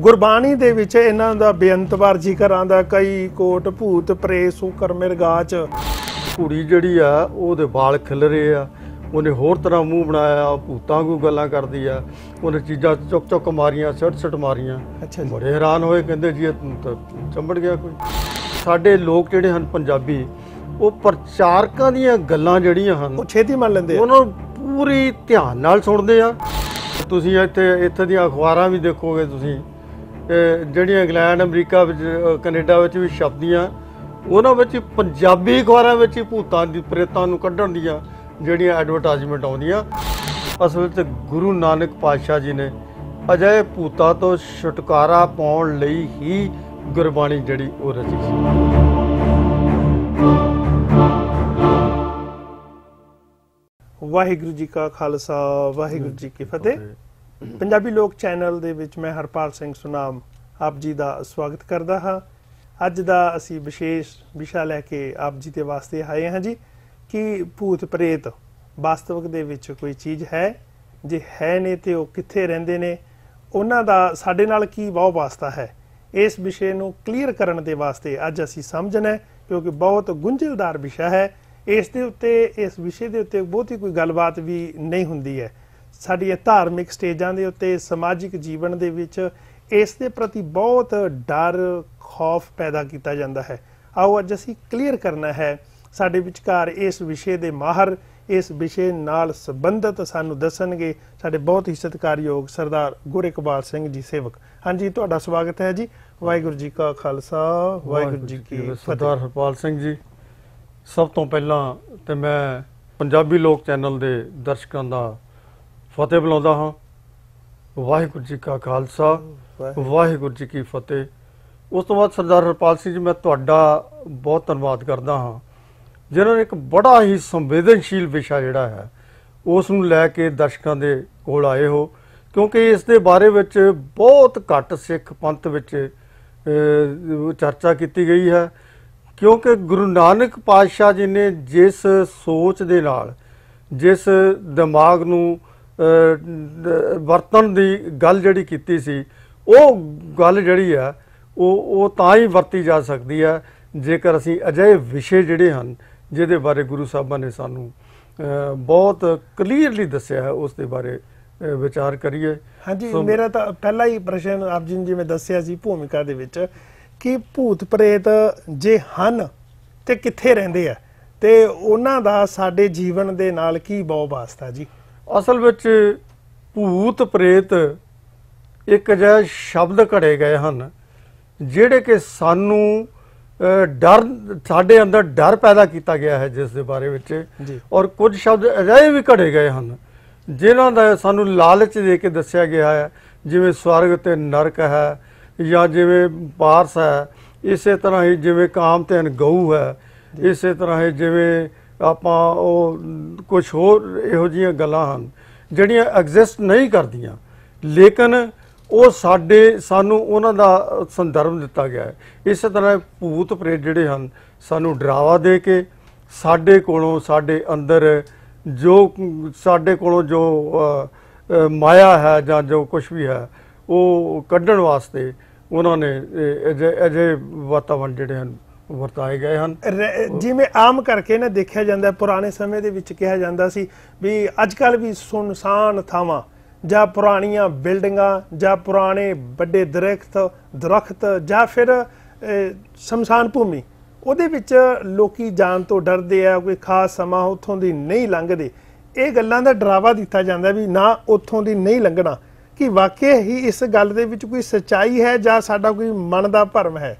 ਗੁਰਬਾਣੀ ਦੇ ਵਿੱਚ ਇਹਨਾਂ ਦਾ ਬੇਅੰਤ ਵਾਰ ਜ਼ਿਕਰ ਆਂਦਾ ਕਈ ਕੋਟ ਭੂਤ ਪ੍ਰੇਸ ਉਕਰ ਮਿਰਗਾਚ ਕੁੜੀ ਜਿਹੜੀ ਆ ਉਹਦੇ ਵਾਲ ਖਿਲਰੇ ਆ ਉਹਨੇ ਹੋਰ ਤਰ੍ਹਾਂ ਮੂੰਹ ਬਣਾਇਆ ਭੂਤਾਂ ਨੂੰ ਗੱਲਾਂ ਕਰਦੀ ਆ ਉਹਨੇ ਚੀਜ਼ਾਂ ਚੁੱਕ ਚੁੱਕ ਮਾਰੀਆਂ ਸੱਟ ਸੱਟ ਮਾਰੀਆਂ ਅੱਛਾ ਬੜੇ ਹੈਰਾਨ ਹੋਏ ਕਹਿੰਦੇ ਜੀ ਚੰਬੜ ਗਿਆ ਕੋਈ ਸਾਡੇ ਲੋਕ ਜਿਹੜੇ ਹਨ ਪੰਜਾਬੀ ਉਹ ਪ੍ਰਚਾਰਕਾਂ ਦੀਆਂ ਗੱਲਾਂ ਜਿਹੜੀਆਂ ਹਨ ਉਹ ਛੇਤੀ ਮੰਨ ਲੈਂਦੇ ਆ ਉਹਨਾਂ ਨੂੰ ਪੂਰੀ ਧਿਆਨ ਨਾਲ ਸੁਣਦੇ ਆ ਤੁਸੀਂ ਇੱਥੇ ਇੱਥੇ ਦੀਆਂ ਅਖਬਾਰਾਂ ਵੀ ਦੇਖੋਗੇ ਤੁਸੀਂ ਜਿਹੜੀਆਂ ਇੰਗਲੈਂਡ ਅਮਰੀਕਾ ਵਿੱਚ ਕੈਨੇਡਾ ਵਿੱਚ ਵੀ ਛਪਦੀਆਂ ਉਹਨਾਂ ਵਿੱਚ ਪੰਜਾਬੀ ਅਖਬਾਰਾਂ ਵਿੱਚ ਹੀ ਭੂਤਾਂ ਦੀ ਪ੍ਰੇਤਾਂ ਨੂੰ ਕੱਢਣ ਦੀਆਂ ਜਿਹੜੀਆਂ ਐਡਵਰਟਾਈਜ਼ਮੈਂਟ ਆਉਂਦੀਆਂ ਅਸਲ ਵਿੱਚ ਗੁਰੂ ਨਾਨਕ ਪਾਤਸ਼ਾਹ ਜੀ ਨੇ ਅਜੇ ਭੂਤਾਂ ਤੋਂ ਛੁਟਕਾਰਾ ਪਾਉਣ ਲਈ ਹੀ ਗੁਰਬਾਣੀ ਜਿਹੜੀ ਉਹ ਰਚੀ ਸੀ ਵਾਹਿਗੁਰੂ ਜੀ ਕਾ ਖਾਲਸਾ ਵਾਹਿਗੁਰੂ ਜੀ ਕੀ ਫਤਿਹ ਪੰਜਾਬੀ ਲੋਕ ਚੈਨਲ ਦੇ ਵਿੱਚ ਮੈਂ ਹਰਪਾਲ ਸਿੰਘ ਸੁਨਾਮ ਆਪ ਜੀ ਦਾ ਸਵਾਗਤ ਕਰਦਾ ਹਾਂ ਅੱਜ ਦਾ ਅਸੀਂ ਵਿਸ਼ੇਸ਼ ਵਿਸ਼ਾ ਲੈ ਕੇ ਆਪ ਜੀ ਦੇ ਵਾਸਤੇ ਆਏ ਹਾਂ ਜੀ ਕਿ ਭੂਤ ਪ੍ਰੇਤ ਵਾਸਤਵਿਕ ਦੇ ਵਿੱਚ ਕੋਈ ਚੀਜ਼ ਹੈ ਜੇ ਹੈ ਨੇ ਤੇ ਉਹ ਕਿੱਥੇ ਰਹਿੰਦੇ ਨੇ ਉਹਨਾਂ ਦਾ ਸਾਡੇ ਨਾਲ ਕੀ ਬਹੁ ਵਾਸਤਾ ਹੈ ਇਸ ਵਿਸ਼ੇ ਨੂੰ ਕਲੀਅਰ ਕਰਨ ਦੇ ਵਾਸਤੇ ਅੱਜ ਅਸੀਂ ਸਮਝਣਾ ਹੈ ਕਿਉਂਕਿ ਬਹੁਤ ਗੁੰਝਲਦਾਰ ਵਿਸ਼ਾ ਹੈ ਇਸ ਦੇ ਉੱਤੇ ਇਸ ਵਿਸ਼ੇ ਦੇ ਉੱਤੇ ਬਹੁਤੀ ਕੋਈ ਗੱਲਬਾਤ ਵੀ ਨਹੀਂ ਹੁੰਦੀ ਹੈ ਸਾਡੀ ਇਹ ਧਾਰਮਿਕ ਸਟੇਜਾਂ ਦੇ ਉੱਤੇ ਸਮਾਜਿਕ ਜੀਵਨ ਦੇ ਵਿੱਚ ਇਸ ਦੇ ਪ੍ਰਤੀ ਬਹੁਤ ਡਰ ਖੌਫ ਪੈਦਾ ਕੀਤਾ ਜਾਂਦਾ ਹੈ ਆਓ ਅੱਜ ਅਸੀਂ ਕਲੀਅਰ ਕਰਨਾ ਹੈ ਸਾਡੇ ਵਿਚਕਾਰ ਇਸ ਵਿਸ਼ੇ ਦੇ ਮਾਹਰ ਇਸ ਵਿਸ਼ੇ ਨਾਲ ਸੰਬੰਧਿਤ ਸਾਨੂੰ ਦੱਸਣਗੇ ਸਾਡੇ ਬਹੁਤ ਹੀ ਸਤਿਕਾਰਯੋਗ ਸਰਦਾਰ ਗੁਰਇਕਬਾਲ ਸਿੰਘ ਜੀ ਸੇਵਕ ਹਾਂਜੀ ਤੁਹਾਡਾ ਸਵਾਗਤ ਹੈ ਜੀ ਵਾਹਿਗੁਰੂ ਜੀ ਕਾ ਖਾਲਸਾ ਵਾਹਿਗੁਰੂ ਜੀ ਕੀ ਫਤਿਹ ਸਰਦਾਰ ਹਰਪਾਲ ਸਿੰਘ ਜੀ ਸਭ ਤੋਂ ਪਹਿਲਾਂ ਤੇ ਮੈਂ ਪੰਜਾਬੀ ਲੋਕ ਚੈਨਲ ਦੇ ਦਰਸ਼ਕਾਂ ਦਾ ਫਤਿਹ ਬੁਲਾਉਂਦਾ ਹਾਂ ਵਾਹਿਗੁਰੂ ਜੀ ਕਾ ਖਾਲਸਾ ਵਾਹਿਗੁਰੂ ਜੀ ਕੀ ਫਤਿਹ ਉਸ ਤੋਂ ਬਾਅਦ ਸਰਦਾਰ ਹਰਪਾਲ ਸਿੰਘ ਜੀ ਮੈਂ ਤੁਹਾਡਾ ਬਹੁਤ ਧੰਨਵਾਦ ਕਰਦਾ ਹਾਂ ਜਿਨ੍ਹਾਂ ਨੇ ਇੱਕ ਬੜਾ ਹੀ ਸੰਵੇਦਨਸ਼ੀਲ ਵਿਸ਼ਾ ਜਿਹੜਾ ਹੈ ਉਸ ਨੂੰ ਲੈ ਕੇ ਦਰਸ਼ਕਾਂ ਦੇ ਕੋਲ ਆਏ ਹੋ ਕਿਉਂਕਿ ਇਸ ਦੇ ਬਾਰੇ ਵਿੱਚ ਬਹੁਤ ਘੱਟ ਸਿੱਖ ਪੰਥ ਵਿੱਚ ਚਰਚਾ ਕੀਤੀ ਗਈ ਹੈ ਕਿਉਂਕਿ ਗੁਰੂ ਨਾਨਕ ਪਾਤਸ਼ਾਹ ਜੀ ਨੇ ਜਿਸ ਸੋਚ ਦੇ ਨਾਲ ਜਿਸ ਦਿਮਾਗ ਨੂੰ ਵਰਤਨ ਦੀ ਗੱਲ ਜਿਹੜੀ ਕੀਤੀ ਸੀ ਉਹ ਗੱਲ ਜਿਹੜੀ ਆ ਉਹ ਉਹ ਤਾਂ ਹੀ ਵਰਤੀ ਜਾ ਸਕਦੀ ਆ ਜੇਕਰ ਅਸੀਂ ਅਜਿਹੇ ਵਿਸ਼ੇ ਜਿਹੜੇ ਹਨ ਜਿਹਦੇ ਬਾਰੇ ਗੁਰੂ ਸਾਹਿਬਾਂ ਨੇ ਸਾਨੂੰ ਬਹੁਤ ਕਲੀਅਰਲੀ ਦੱਸਿਆ ਹੈ ਉਸ ਦੇ ਬਾਰੇ ਵਿਚਾਰ ਕਰੀਏ ਹਾਂਜੀ ਮੇਰਾ ਤਾਂ ਪਹਿਲਾ ਹੀ ਪ੍ਰਸ਼ਨ ਆਪ ਜੀ ਨੇ ਜਿਵੇਂ ਦੱਸਿਆ ਸੀ ਭੂਮਿਕਾ ਦੇ ਵਿੱਚ ਕਿ ਭੂਤ ਪ੍ਰੇਤ ਜੇ ਹਨ ਤੇ ਕਿੱਥੇ ਰਹਿੰਦੇ ਆ ਤੇ ਉਹਨਾਂ ਦਾ ਸਾਡੇ ਜੀਵਨ ਦੇ ਨਾਲ ਕੀ ਬਹੁ ਵਾਸਤਾ ਜੀ ਅਸਲ ਵਿੱਚ ਭੂਤ ਪ੍ਰੇਤ ਇੱਕ ਜਿਹਾ ਸ਼ਬਦ ਘੜੇ ਗਏ ਹਨ ਜਿਹੜੇ ਕਿ ਸਾਨੂੰ ਡਰ ਸਾਡੇ ਅੰਦਰ ਡਰ ਪੈਦਾ ਕੀਤਾ ਗਿਆ ਹੈ ਜਿਸ ਦੇ ਬਾਰੇ ਵਿੱਚ ਔਰ ਕੁਝ ਸ਼ਬਦ ਅਜਿਹੇ ਵੀ ਘੜੇ ਗਏ ਹਨ ਜਿਨ੍ਹਾਂ ਦਾ ਸਾਨੂੰ ਲਾਲਚ ਦੇ ਕੇ ਦੱਸਿਆ ਗਿਆ ਹੈ ਜਿਵੇਂ ਸਵਰਗ ਤੇ ਨਰਕ ਹੈ ਜਾਂ ਜਿਵੇਂ ਪਾਰਸ ਹੈ ਇਸੇ ਤਰ੍ਹਾਂ ਹੀ ਜਿਵੇਂ ਕਾਮ ਤੇ ਗਊ ਹੈ ਇਸੇ ਤਰ੍ਹਾਂ ਹੀ ਜਿਵੇਂ ਆਪਾਂ ਉਹ ਕੁਝ ਹੋਰ ਇਹੋ ਜੀਆਂ ਗੱਲਾਂ ਹਨ ਜਿਹੜੀਆਂ ਐਗਜ਼ਿਸਟ ਨਹੀਂ ਕਰਦੀਆਂ ਲੇਕਿਨ ਉਹ ਸਾਡੇ ਸਾਨੂੰ ਉਹਨਾਂ ਦਾ ਸੰਦਰਭ ਦਿੱਤਾ ਗਿਆ ਹੈ ਇਸੇ ਤਰ੍ਹਾਂ ਭੂਤ ਪ੍ਰੇਤ ਜਿਹੜੇ ਹਨ ਸਾਨੂੰ ਡਰਾਵਾ ਦੇ ਕੇ ਸਾਡੇ ਕੋਲੋਂ ਸਾਡੇ ਅੰਦਰ ਜੋ ਸਾਡੇ ਕੋਲੋਂ ਜੋ ਮਾਇਆ ਹੈ ਜਾਂ ਜੋ ਕੁਝ ਵੀ ਹੈ ਉਹ ਕੱਢਣ ਵਾਸਤੇ ਉਹਨਾਂ ਨੇ ਅਜੇ ਵਾਤਾਵਰਣ ਜਿਹੜੇ ਹਨ ਵਰਤਾਏ ਗਏ ਹਨ ਜਿਵੇਂ ਆਮ ਕਰਕੇ ਨਾ ਦੇਖਿਆ ਜਾਂਦਾ ਪੁਰਾਣੇ ਸਮੇਂ ਦੇ ਵਿੱਚ ਕਿਹਾ ਜਾਂਦਾ ਸੀ ਵੀ ਅੱਜ ਕੱਲ ਵੀ ਸੁਨਸਾਨ ਥਾਵਾਂ ਜਾਂ ਪੁਰਾਣੀਆਂ ਬਿਲਡਿੰਗਾਂ ਜਾਂ ਪੁਰਾਣੇ ਵੱਡੇ ਦਰਖਤ ਦਰਖਤ ਜਾਂ ਫਿਰ ਸਮਸਾਨ ਭੂਮੀ ਉਹਦੇ ਵਿੱਚ ਲੋਕੀ ਜਾਣ ਤੋਂ ਡਰਦੇ ਆ ਕੋਈ ਖਾਸ ਸਮਾਂ ਉੱਥੋਂ ਦੀ ਨਹੀਂ ਲੰਘਦੇ ਇਹ ਗੱਲਾਂ ਦਾ ਡਰਾਵਾ ਦਿੱਤਾ ਜਾਂਦਾ ਵੀ ਨਾ ਉੱਥੋਂ ਦੀ ਨਹੀਂ ਲੰਘਣਾ ਕਿ ਵਾਕਿਆ ਹੀ ਇਸ ਗੱਲ ਦੇ ਵਿੱਚ ਕੋਈ ਸਚਾਈ ਹੈ ਜਾਂ ਸਾਡਾ ਕੋਈ ਮਨ ਦਾ ਭਰਮ ਹੈ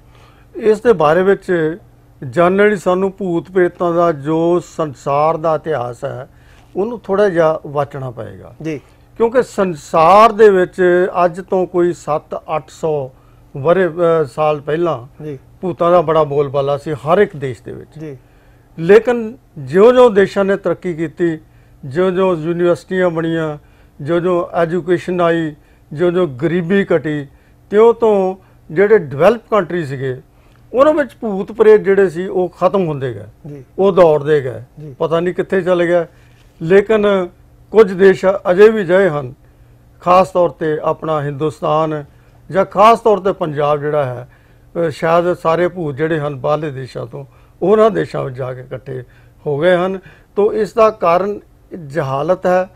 ਇਸ ਦੇ ਬਾਰੇ ਵਿੱਚ ਜਾਣਨ ਲਈ ਸਾਨੂੰ ਭੂਤ ਪ੍ਰੇਤਾਂ ਦਾ ਜੋ ਸੰਸਾਰ ਦਾ ਇਤਿਹਾਸ ਹੈ ਉਹਨੂੰ ਥੋੜਾ ਜਿਹਾ ਵਾਚਣਾ ਪਏਗਾ ਜੀ ਕਿਉਂਕਿ ਸੰਸਾਰ ਦੇ ਵਿੱਚ ਅੱਜ ਤੋਂ ਕੋਈ 7-800 ਵਰੇ ਸਾਲ ਪਹਿਲਾਂ ਜੀ ਭੂਤਾਂ ਦਾ ਬੜਾ ਬੋਲਬਾਲਾ ਸੀ ਹਰ ਇੱਕ ਦੇਸ਼ ਦੇ ਵਿੱਚ ਜੀ ਲੇਕਿਨ ਜਿਉਂ-ਜਿਉਂ ਦੇਸ਼ਾਂ ਨੇ ਤਰੱਕੀ ਕੀਤੀ ਜਿਉਂ-ਜਿਉਂ ਯੂਨੀਵਰਸਿਟੀਆਂ ਬਣੀਆਂ ਜਿਉਂ-ਜਿਉਂ ਐਜੂਕੇਸ਼ਨ ਆਈ ਜਿਉਂ-ਜਿਉਂ ਗਰੀਬੀ ਘਟੀ ਤਿਉਂ ਤੋਂ ਜਿਹੜੇ ਡਿਵੈਲਪ ਕੰਟਰੀ ਸੀਗੇ ਉਹਨਾਂ ਵਿੱਚ ਭੂਤ ਪ੍ਰੇਤ ਜਿਹੜੇ ਸੀ ਉਹ ਖਤਮ ਹੁੰਦੇ ਗਏ ਉਹ ਦੌੜਦੇ ਗਏ ਪਤਾ ਨਹੀਂ ਕਿੱਥੇ ਚਲੇ ਗਏ ਲੇਕਿਨ ਕੁਝ ਦੇਸ਼ ਅਜੇ ਵੀ ਜਏ ਹਨ ਖਾਸ ਤੌਰ ਤੇ ਆਪਣਾ ਹਿੰਦੁਸਤਾਨ ਜਾਂ ਖਾਸ ਤੌਰ ਤੇ ਪੰਜਾਬ ਜਿਹੜਾ ਹੈ ਸ਼ਾਇਦ ਸਾਰੇ ਭੂਤ ਜਿਹੜੇ ਹਨ ਬਾਹਰਲੇ ਦੇਸ਼ਾਂ ਤੋਂ ਉਹਨਾਂ ਦੇਸ਼ਾਂ ਵਿੱਚ ਜਾ ਕੇ ਇਕੱਠੇ ਹੋ ਗਏ ਹਨ ਤੋਂ ਇਸ ਦਾ ਕਾਰਨ ਜਹਾਲਤ ਹੈ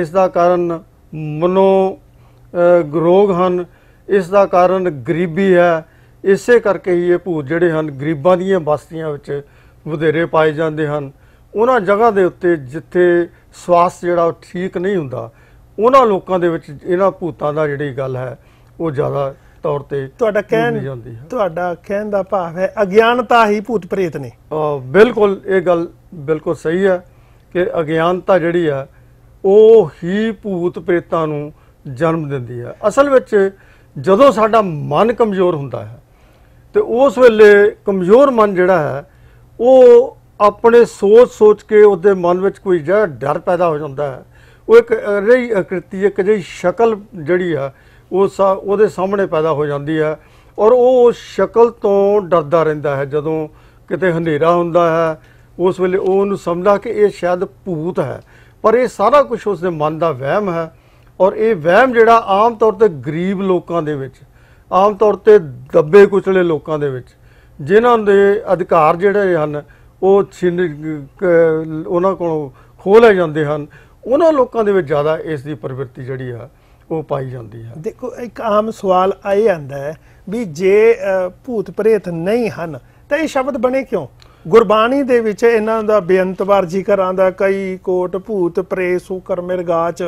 ਇਸ ਦਾ ਕਾਰਨ ਮਨੋ ਗਰੋਗ ਹਨ ਇਸ ਦਾ ਕਾਰਨ ਗਰੀਬੀ ਹੈ ਇਸੇ ਕਰਕੇ ਹੀ ਇਹ ਭੂਤ ਜਿਹੜੇ ਹਨ ਗਰੀਬਾਂ ਦੀਆਂ ਬਸਤੀਆਂ ਵਿੱਚ ਵਧੇਰੇ ਪਾਏ ਜਾਂਦੇ ਹਨ ਉਹਨਾਂ ਜਗ੍ਹਾ ਦੇ ਉੱਤੇ ਜਿੱਥੇ ਸਵਾਸ ਜਿਹੜਾ ਠੀਕ ਨਹੀਂ ਹੁੰਦਾ ਉਹਨਾਂ ਲੋਕਾਂ ਦੇ ਵਿੱਚ ਇਹਨਾਂ ਭੂਤਾਂ ਦਾ ਜਿਹੜੀ ਗੱਲ ਹੈ ਉਹ ਜ਼ਿਆਦਾ ਤੌਰ ਤੇ ਤੁਹਾਡਾ ਕਹਿਣ ਤੁਹਾਡਾ ਕਹਿਣ ਦਾ ਭਾਵ ਹੈ ਅਗਿਆਨਤਾ ਹੀ ਭੂਤ ਪ੍ਰੇਤ ਨੇ ਬਿਲਕੁਲ ਇਹ ਗੱਲ ਬਿਲਕੁਲ ਸਹੀ ਹੈ ਕਿ ਅਗਿਆਨਤਾ ਜਿਹੜੀ ਆ ਉਹ ਹੀ ਭੂਤ ਪ੍ਰੇਤਾਂ ਨੂੰ ਜਨਮ ਦਿੰਦੀ ਹੈ ਅਸਲ ਵਿੱਚ ਜਦੋਂ ਸਾਡਾ ਮਨ ਕਮਜ਼ੋਰ ਹੁੰਦਾ ਹੈ ਤੇ ਉਸ ਵੇਲੇ ਕਮਜ਼ੋਰ ਮਨ ਜਿਹੜਾ ਹੈ ਉਹ ਆਪਣੇ ਸੋਚ ਸੋਚ ਕੇ ਉਹਦੇ ਮਨ ਵਿੱਚ ਕੋਈ ਜਿਹੜਾ ਡਰ ਪੈਦਾ ਹੋ ਜਾਂਦਾ ਹੈ ਉਹ ਇੱਕ ਰਹੀ ਅਕ੍ਰਿਤੀ ਇੱਕ ਜਿਹੀ ਸ਼ਕਲ ਜਿਹੜੀ ਆ ਉਹ ਉਹਦੇ ਸਾਹਮਣੇ ਪੈਦਾ ਹੋ ਜਾਂਦੀ ਹੈ ਔਰ ਉਹ ਉਸ ਸ਼ਕਲ ਤੋਂ ਡਰਦਾ ਰਹਿੰਦਾ ਹੈ ਜਦੋਂ ਕਿਤੇ ਹਨੇਰਾ ਹੁੰਦਾ ਹੈ ਉਸ ਵੇਲੇ ਉਹ ਨੂੰ ਸਮਝਦਾ ਕਿ ਇਹ ਸ਼ਾਇਦ ਭੂਤ ਹੈ ਪਰ ਇਹ ਸਾਰਾ ਕੁਝ ਉਸਦੇ ਮਨ ਦਾ ਵਹਿਮ ਹੈ ਔਰ ਇਹ ਵਹਿਮ ਜਿਹੜਾ ਆਮ ਤੌਰ ਤੇ ਗਰੀਬ ਲੋਕਾਂ ਦੇ ਵਿੱਚ ਆਮ ਤੌਰ ਤੇ ਦੱਬੇ ਕੁਚਲੇ ਲੋਕਾਂ ਦੇ ਵਿੱਚ ਜਿਨ੍ਹਾਂ ਦੇ ਅਧਿਕਾਰ ਜਿਹੜੇ ਹਨ ਉਹ ਛਿਨ ਉਹਨਾਂ ਕੋਲੋਂ ਖੋਹ ਲਏ ਜਾਂਦੇ ਹਨ ਉਹਨਾਂ ਲੋਕਾਂ ਦੇ ਵਿੱਚ ਜ਼ਿਆਦਾ ਇਸ ਦੀ ਪ੍ਰਵਿਰਤੀ ਜਿਹੜੀ ਆ ਉਹ ਪਾਈ ਜਾਂਦੀ ਹੈ ਦੇਖੋ ਇੱਕ ਆਮ ਸਵਾਲ ਆਏ ਆਂਦਾ ਹੈ ਵੀ ਜੇ ਭੂਤ ਪ੍ਰੇਤ ਨਹੀਂ ਹਨ ਤਾਂ ਇਹ ਸ਼ਬਦ ਬਣੇ ਕਿਉਂ ਗੁਰਬਾਣੀ ਦੇ ਵਿੱਚ ਇਹਨਾਂ ਦਾ ਬੇਅੰਤ ਵਾਰ ਜ਼ਿਕਰ ਆਂਦਾ ਕਈ ਕੋਟ ਭੂਤ ਪ੍ਰੇਸੂ ਕਰਮਿਰਗਾਚ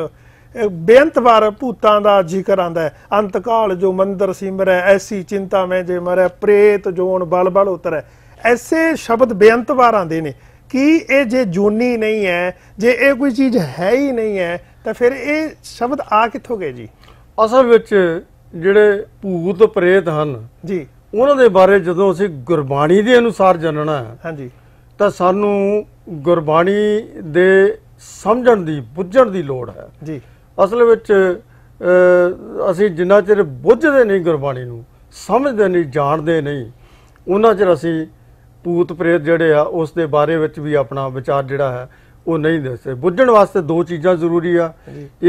ਬੇਅੰਤ ਵਾਰ ਭੂਤਾਂ ਦਾ ਜ਼ਿਕਰ ਆਂਦਾ ਹੈ ਅੰਤਕਾਲ ਜੋ ਮੰਦਰ ਸਿਮਰੈ ਐਸੀ ਚਿੰਤਾ ਮੈਂ ਜੇ ਮਰੈ ਪ੍ਰੇਤ ਜੋਨ ਬਲ ਬਲ ਉਤਰੈ ਐਸੇ ਸ਼ਬਦ ਬੇਅੰਤ ਵਾਰ ਆਂਦੇ ਨੇ ਕਿ ਇਹ ਜੇ ਜੂਨੀ ਨਹੀਂ ਹੈ ਜੇ ਇਹ ਕੋਈ ਚੀਜ਼ ਹੈ ਹੀ ਨਹੀਂ ਹੈ ਤਾਂ ਫਿਰ ਇਹ ਸ਼ਬਦ ਆ ਕਿੱਥੋਂ ਗਏ ਜੀ ਅਸਲ ਵਿੱਚ ਜਿਹੜੇ ਭੂਤ ਪ੍ਰੇਤ ਹਨ ਜੀ ਉਹਨਾਂ ਦੇ ਬਾਰੇ ਜਦੋਂ ਅਸੀਂ ਗੁਰਬਾਣੀ ਦੇ ਅਨੁਸਾਰ ਜਾਣਨਾ ਹੈ ਹਾਂਜੀ ਤਾਂ ਸਾਨੂੰ ਗੁਰਬਾਣੀ ਦੇ ਸਮਝਣ ਦੀ ਬੁੱਝਣ ਦੀ ਲੋੜ ਹੈ ਜੀ ਅਸਲ ਵਿੱਚ ਅਸੀਂ ਜਿੰਨਾ ਚਿਰ ਬੁੱਝਦੇ ਨਹੀਂ ਗੁਰਬਾਣੀ ਨੂੰ ਸਮਝਦੇ ਨਹੀਂ ਜਾਣਦੇ ਨਹੀਂ ਉਹਨਾਂ ਚਿਰ ਅਸੀਂ ਪੂਤ ਪ੍ਰੇਤ ਜਿਹੜੇ ਆ ਉਸ ਦੇ ਬਾਰੇ ਵਿੱਚ ਵੀ ਆਪਣਾ ਵਿਚਾਰ ਜਿਹੜਾ ਹੈ ਉਹ ਨਹੀਂ ਦੱਸਦੇ ਬੁੱਝਣ ਵਾਸਤੇ ਦੋ ਚੀਜ਼ਾਂ ਜ਼ਰੂਰੀ ਆ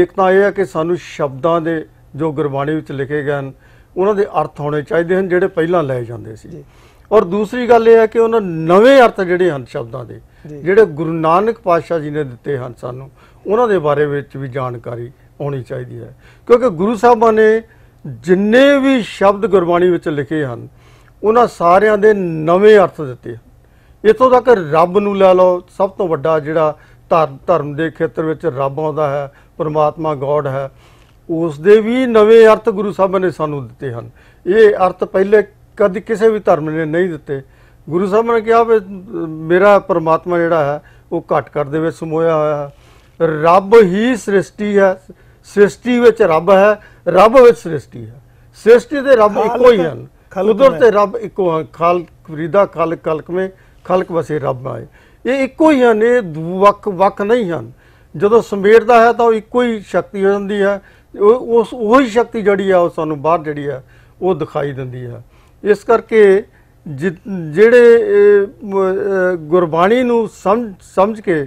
ਇੱਕ ਤਾਂ ਇਹ ਆ ਕਿ ਸਾਨੂੰ ਸ਼ਬਦਾਂ ਦੇ ਜੋ ਗੁਰਬਾਣੀ ਵਿੱਚ ਲਿਖੇ ਗਏ ਹਨ ਉਹਨਾਂ ਦੇ ਅਰਥ ਹੋਣੇ ਚਾਹੀਦੇ ਹਨ ਜਿਹੜੇ ਪਹਿਲਾਂ ਲਏ ਜਾਂਦੇ ਸੀ ਔਰ ਦੂਸਰੀ ਗੱਲ ਇਹ ਹੈ ਕਿ ਉਹਨਾਂ ਨਵੇਂ ਅਰਥ ਜਿਹੜੇ ਹਨ ਸ਼ਬਦਾਂ ਦੇ ਜਿਹੜੇ ਗੁਰੂ ਨਾਨਕ ਪਾਤਸ਼ਾਹ ਜੀ ਨੇ ਦਿੱਤੇ ਹਨ ਸਾਨੂੰ ਉਹਨਾਂ ਦੇ ਬਾਰੇ ਵਿੱਚ ਵੀ ਜਾਣਕਾਰੀ ਆਉਣੀ ਚਾਹੀਦੀ ਹੈ ਕਿਉਂਕਿ ਗੁਰੂ ਸਾਹਿਬਾਂ ਨੇ ਜਿੰਨੇ ਵੀ ਸ਼ਬਦ ਗੁਰਬਾਣੀ ਵਿੱਚ ਲਿਖੇ ਹਨ ਉਹਨਾਂ ਸਾਰਿਆਂ ਦੇ ਨਵੇਂ ਅਰਥ ਦਿੱਤੇ ਇਤੋਂ ਤੱਕ ਰੱਬ ਨੂੰ ਲੈ ਲਓ ਸਭ ਤੋਂ ਵੱਡਾ ਜਿਹੜਾ ਧਰਮ ਦੇ ਖੇਤਰ ਵਿੱਚ ਰੱਬ ਆਉਂਦਾ ਹੈ ਪਰਮਾਤਮਾ ਗੋਡ ਹੈ ਉਸ ਦੇ ਵੀ ਨਵੇਂ ਅਰਥ ਗੁਰੂ ਸਾਹਿਬ ਨੇ ਸਾਨੂੰ ਦਿੱਤੇ ਹਨ ਇਹ ਅਰਥ ਪਹਿਲੇ ਕਦੇ ਕਿਸੇ ਵੀ ਧਰਮ ਨੇ ਨਹੀਂ ਦਿੱਤੇ ਗੁਰੂ ਸਾਹਿਬ ਨੇ ਕਿਹਾ ਵੀ ਮੇਰਾ ਪਰਮਾਤਮਾ ਜਿਹੜਾ ਹੈ ਉਹ ਘਟ ਕਰ ਦੇਵੇ ਸਮੋਇਆ ਹੋਇਆ ਹੈ ਰੱਬ ਹੀ ਸ੍ਰਿਸ਼ਟੀ ਹੈ ਸ੍ਰਿਸ਼ਟੀ ਵਿੱਚ ਰੱਬ ਹੈ ਰੱਬ ਵਿੱਚ ਸ੍ਰਿਸ਼ਟੀ ਹੈ ਸ੍ਰਿਸ਼ਟੀ ਤੇ ਰੱਬ ਇੱਕੋ ਹੀ ਹਨ ਕੁਦਰਤ ਤੇ ਰੱਬ ਇੱਕੋ ਹਨ ਖਾਲ ਫਰੀਦਾ ਖਾਲ ਕਲਕ ਮੇ ਖਲਕ ਵਸੇ ਰੱਬ ਆਏ ਇਹ ਇੱਕੋ ਹੀ ਹਨ ਇਹ ਵਕ ਵਕ ਨਹੀਂ ਹਨ ਜਦੋਂ ਸਮੇਰਦਾ ਹੈ ਤਾਂ ਉਹ ਇੱਕੋ ਹੀ ਸ਼ਕਤੀ ਹੋ ਜਾਂਦੀ ਹੈ ਉਸ ਉਹੀ ਸ਼ਕਤੀ ਜਿਹੜੀ ਆ ਉਹ ਸਾਨੂੰ ਬਾਹਰ ਜਿਹੜੀ ਆ ਉਹ ਦਿਖਾਈ ਦਿੰਦੀ ਹੈ ਇਸ ਕਰਕੇ ਜਿਹੜੇ ਗੁਰਬਾਣੀ ਨੂੰ ਸਮਝ ਸਮਝ ਕੇ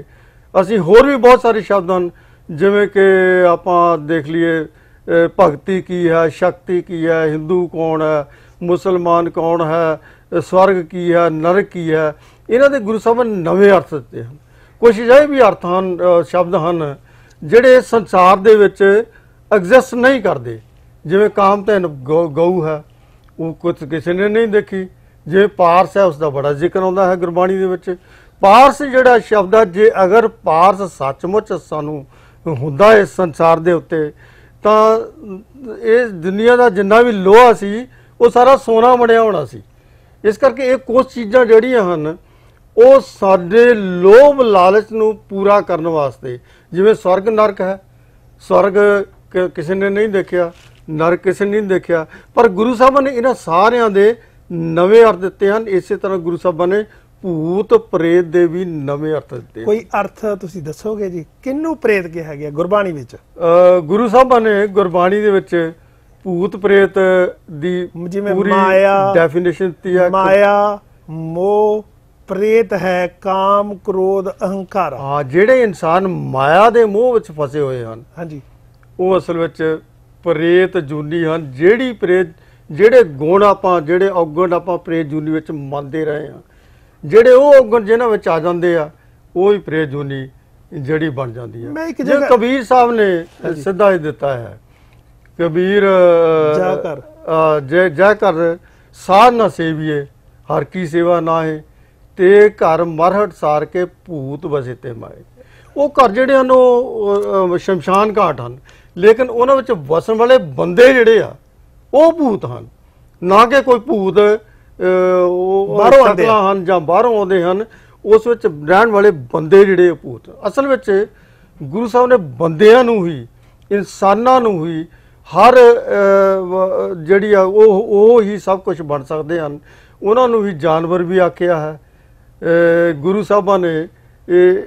ਅਸੀਂ ਹੋਰ ਵੀ ਬਹੁਤ ਸਾਰੇ ਸ਼ਬਦ ਹਨ ਜਿਵੇਂ ਕਿ ਆਪਾਂ ਦੇਖ ਲਈਏ ਭਗਤੀ ਕੀ ਹੈ ਸ਼ਕਤੀ ਕੀ ਹੈ ਹਿੰਦੂ ਕੌਣ ਹੈ ਮੁਸਲਮਾਨ ਕੌਣ ਹੈ ਸਵਰਗ ਕੀ ਹੈ ਨਰਕ ਕੀ ਹੈ ਇਹਨਾਂ ਦੇ ਗੁਰੂ ਸਾਹਿਬ ਨੇ ਨਵੇਂ ਅਰਥ ਦਿੱਤੇ ਹਨ ਕੁਝ ਜਿਹੇ ਵੀ ਅਰਥ ਹਨ ਸ਼ਬਦ ਹਨ ਜਿਹੜੇ ਸੰਸਾਰ ਦੇ ਵਿੱਚ ਐਗਜ਼ਿਸਟ ਨਹੀਂ ਕਰਦੇ ਜਿਵੇਂ ਕਾਮ ਤੇ ਗਊ ਹੈ ਉਹ ਕੁਝ ਕਿਸੇ ਨੇ ਨਹੀਂ ਦੇਖੀ ਜੇ ਪਾਰਸ ਹੈ ਉਸ ਦਾ ਬੜਾ ਜ਼ਿਕਰ ਆਉਂਦਾ ਹੈ ਗੁਰਬਾਣੀ ਦੇ ਵਿੱਚ ਪਾਰਸ ਜਿਹੜਾ ਸ਼ਬਦ ਹੈ ਜੇ ਅਗਰ ਪਾਰਸ ਸੱਚਮੁੱਚ ਸਾਨੂੰ ਹੁੰਦਾ ਇਸ ਸੰਸਾਰ ਦੇ ਉੱਤੇ ਤਾਂ ਇਹ ਦੁਨੀਆ ਦਾ ਜਿੰਨਾ ਵੀ ਲੋਹਾ ਸੀ ਉਹ ਸਾਰਾ ਸੋਨਾ ਬਣਿਆ ਹੋਣਾ ਸੀ ਇਸ ਕਰਕੇ ਇਹ ਕੁਝ ਚੀਜ਼ਾਂ ਜਿਹੜੀਆਂ ਹਨ ਉਹ ਸਾਡੇ ਲੋਭ ਲਾਲਚ ਨੂੰ ਪੂਰਾ ਕਰਨ ਵਾਸਤੇ ਜਿਵੇਂ ਸਵਰਗ ਨਰਕ ਹੈ ਸਵਰਗ ਕਿਸੇ ਨੇ ਨਹੀਂ ਦੇਖਿਆ ਨਰਕ ਕਿਸੇ ਨੇ ਨਹੀਂ ਦੇਖਿਆ ਪਰ ਗੁਰੂ ਸਾਹਿਬ ਨੇ ਇਹਨਾਂ ਸਾਰਿਆਂ ਦੇ ਨਵੇਂ ਅਰਥ ਦਿੱਤੇ ਹਨ ਇਸੇ ਤਰ੍ਹਾਂ ਗੁਰੂ ਸਾਹਿਬਾਂ ਨੇ ਭੂਤ ਪ੍ਰੇਤ ਦੇ ਵੀ ਨਵੇਂ ਅਰਥ ਦਿੱਤੇ ਕੋਈ ਅਰਥ ਤੁਸੀਂ ਦੱਸੋਗੇ ਜੀ ਕਿੰਨੂੰ ਪ੍ਰੇਤ ਕਿਹਾ ਗਿਆ ਗੁਰਬਾਣੀ ਵਿੱਚ ਗੁਰੂ ਸਾਹਿਬਾਂ ਨੇ ਗੁਰਬਾਣੀ ਦੇ ਵਿੱਚ ਭੂਤ ਪ੍ਰੇਤ ਦੀ ਜਿਵੇਂ ਮਾਇਆ ਡੈਫੀਨੇਸ਼ਨ ਦਿੱਤੀ ਹੈ ਮਾਇਆ ਮੋਹ ਪ੍ਰੇਤ ਹੈ ਕਾਮ ਕ੍ਰੋਧ ਅਹੰਕਾਰ ਹਾਂ ਜਿਹੜੇ ਇਨਸਾਨ ਮਾਇਆ ਦੇ ਮੋਹ ਵਿੱਚ ਫਸੇ ਹੋਏ ਹਨ ਹਾਂਜੀ ਉਹ ਅਸਲ ਵਿੱਚ ਪ੍ਰੇਤ ਜੂਨੀ ਹਨ ਜਿਹੜੀ ਪ੍ਰੇਤ ਜਿਹੜੇ ਗੁਣ ਆਪਾਂ ਜਿਹੜੇ ਔਗਣ ਆਪਾਂ ਪ੍ਰੇਤ ਜੂਨੀ ਵਿੱਚ ਮੰਨਦੇ ਰਹੇ ਹਾਂ ਜਿਹੜੇ ਉਹ ਔਗਣ ਜਿਹਨਾਂ ਵਿੱਚ ਆ ਜਾਂਦੇ ਆ ਉਹ ਹੀ ਪ੍ਰੇਤ ਜੂਨੀ ਜਿਹੜੀ ਬਣ ਜਾਂਦੀ ਆ ਮੈਂ ਇੱਕ ਜਗ੍ਹਾ ਕਬੀਰ ਸਾਹਿਬ ਨੇ ਸਿੱਧਾ ਹੀ ਦਿੱਤਾ ਹੈ ਕਬੀਰ ਕਰ ਜੈ ਕਰ ਸਾਧ ਨਾ ਸੇਵੀਏ ਹਰ ਕੀ ਸੇਵਾ ਨਾ ਹੈ ਤੇ ਘਰ ਮਰਹਟ ਸਾਰ ਕੇ ਭੂਤ ਵਸੇ ਤੇ ਮਾਏ ਉਹ ਘਰ ਜਿਹੜੇ ਹਨ ਉਹ ਸ਼ਮਸ਼ਾਨ ਘਾਟ ਹਨ ਲੇਕਿਨ ਉਹਨਾਂ ਵਿੱਚ ਵਸਣ ਵਾਲੇ ਬੰਦੇ ਜਿਹੜੇ ਆ ਉਹ ਭੂਤ ਹਨ ਨਾ ਕਿ ਕੋਈ ਭੂਤ ਉਹ ਬਾਹਰੋਂ ਆਉਂਦੇ ਹਨ ਜਾਂ ਬਾਹਰੋਂ ਆਉਂਦੇ ਹਨ ਉਸ ਵਿੱਚ ਰਹਿਣ ਵਾਲੇ ਬੰਦੇ ਜਿਹੜੇ ਭੂਤ ਅਸਲ ਵਿੱਚ ਗੁਰੂ ਸਾਹਿਬ ਨੇ ਬੰਦਿਆਂ ਨੂੰ ਹੀ ਇਨਸਾਨਾਂ ਨੂੰ ਹੀ ਹਰ ਜਿਹੜੀ ਆ ਉਹ ਉਹ ਹੀ ਸਭ ਕੁਝ ਬਣ ਸਕਦੇ ਹਨ ਉਹਨਾਂ ਨੂੰ ਵੀ ਜਾਨਵਰ ਵੀ ਆਖਿਆ ਹੈ ਗੁਰੂ ਸਾਹਿਬਾਂ ਨੇ ਇਹ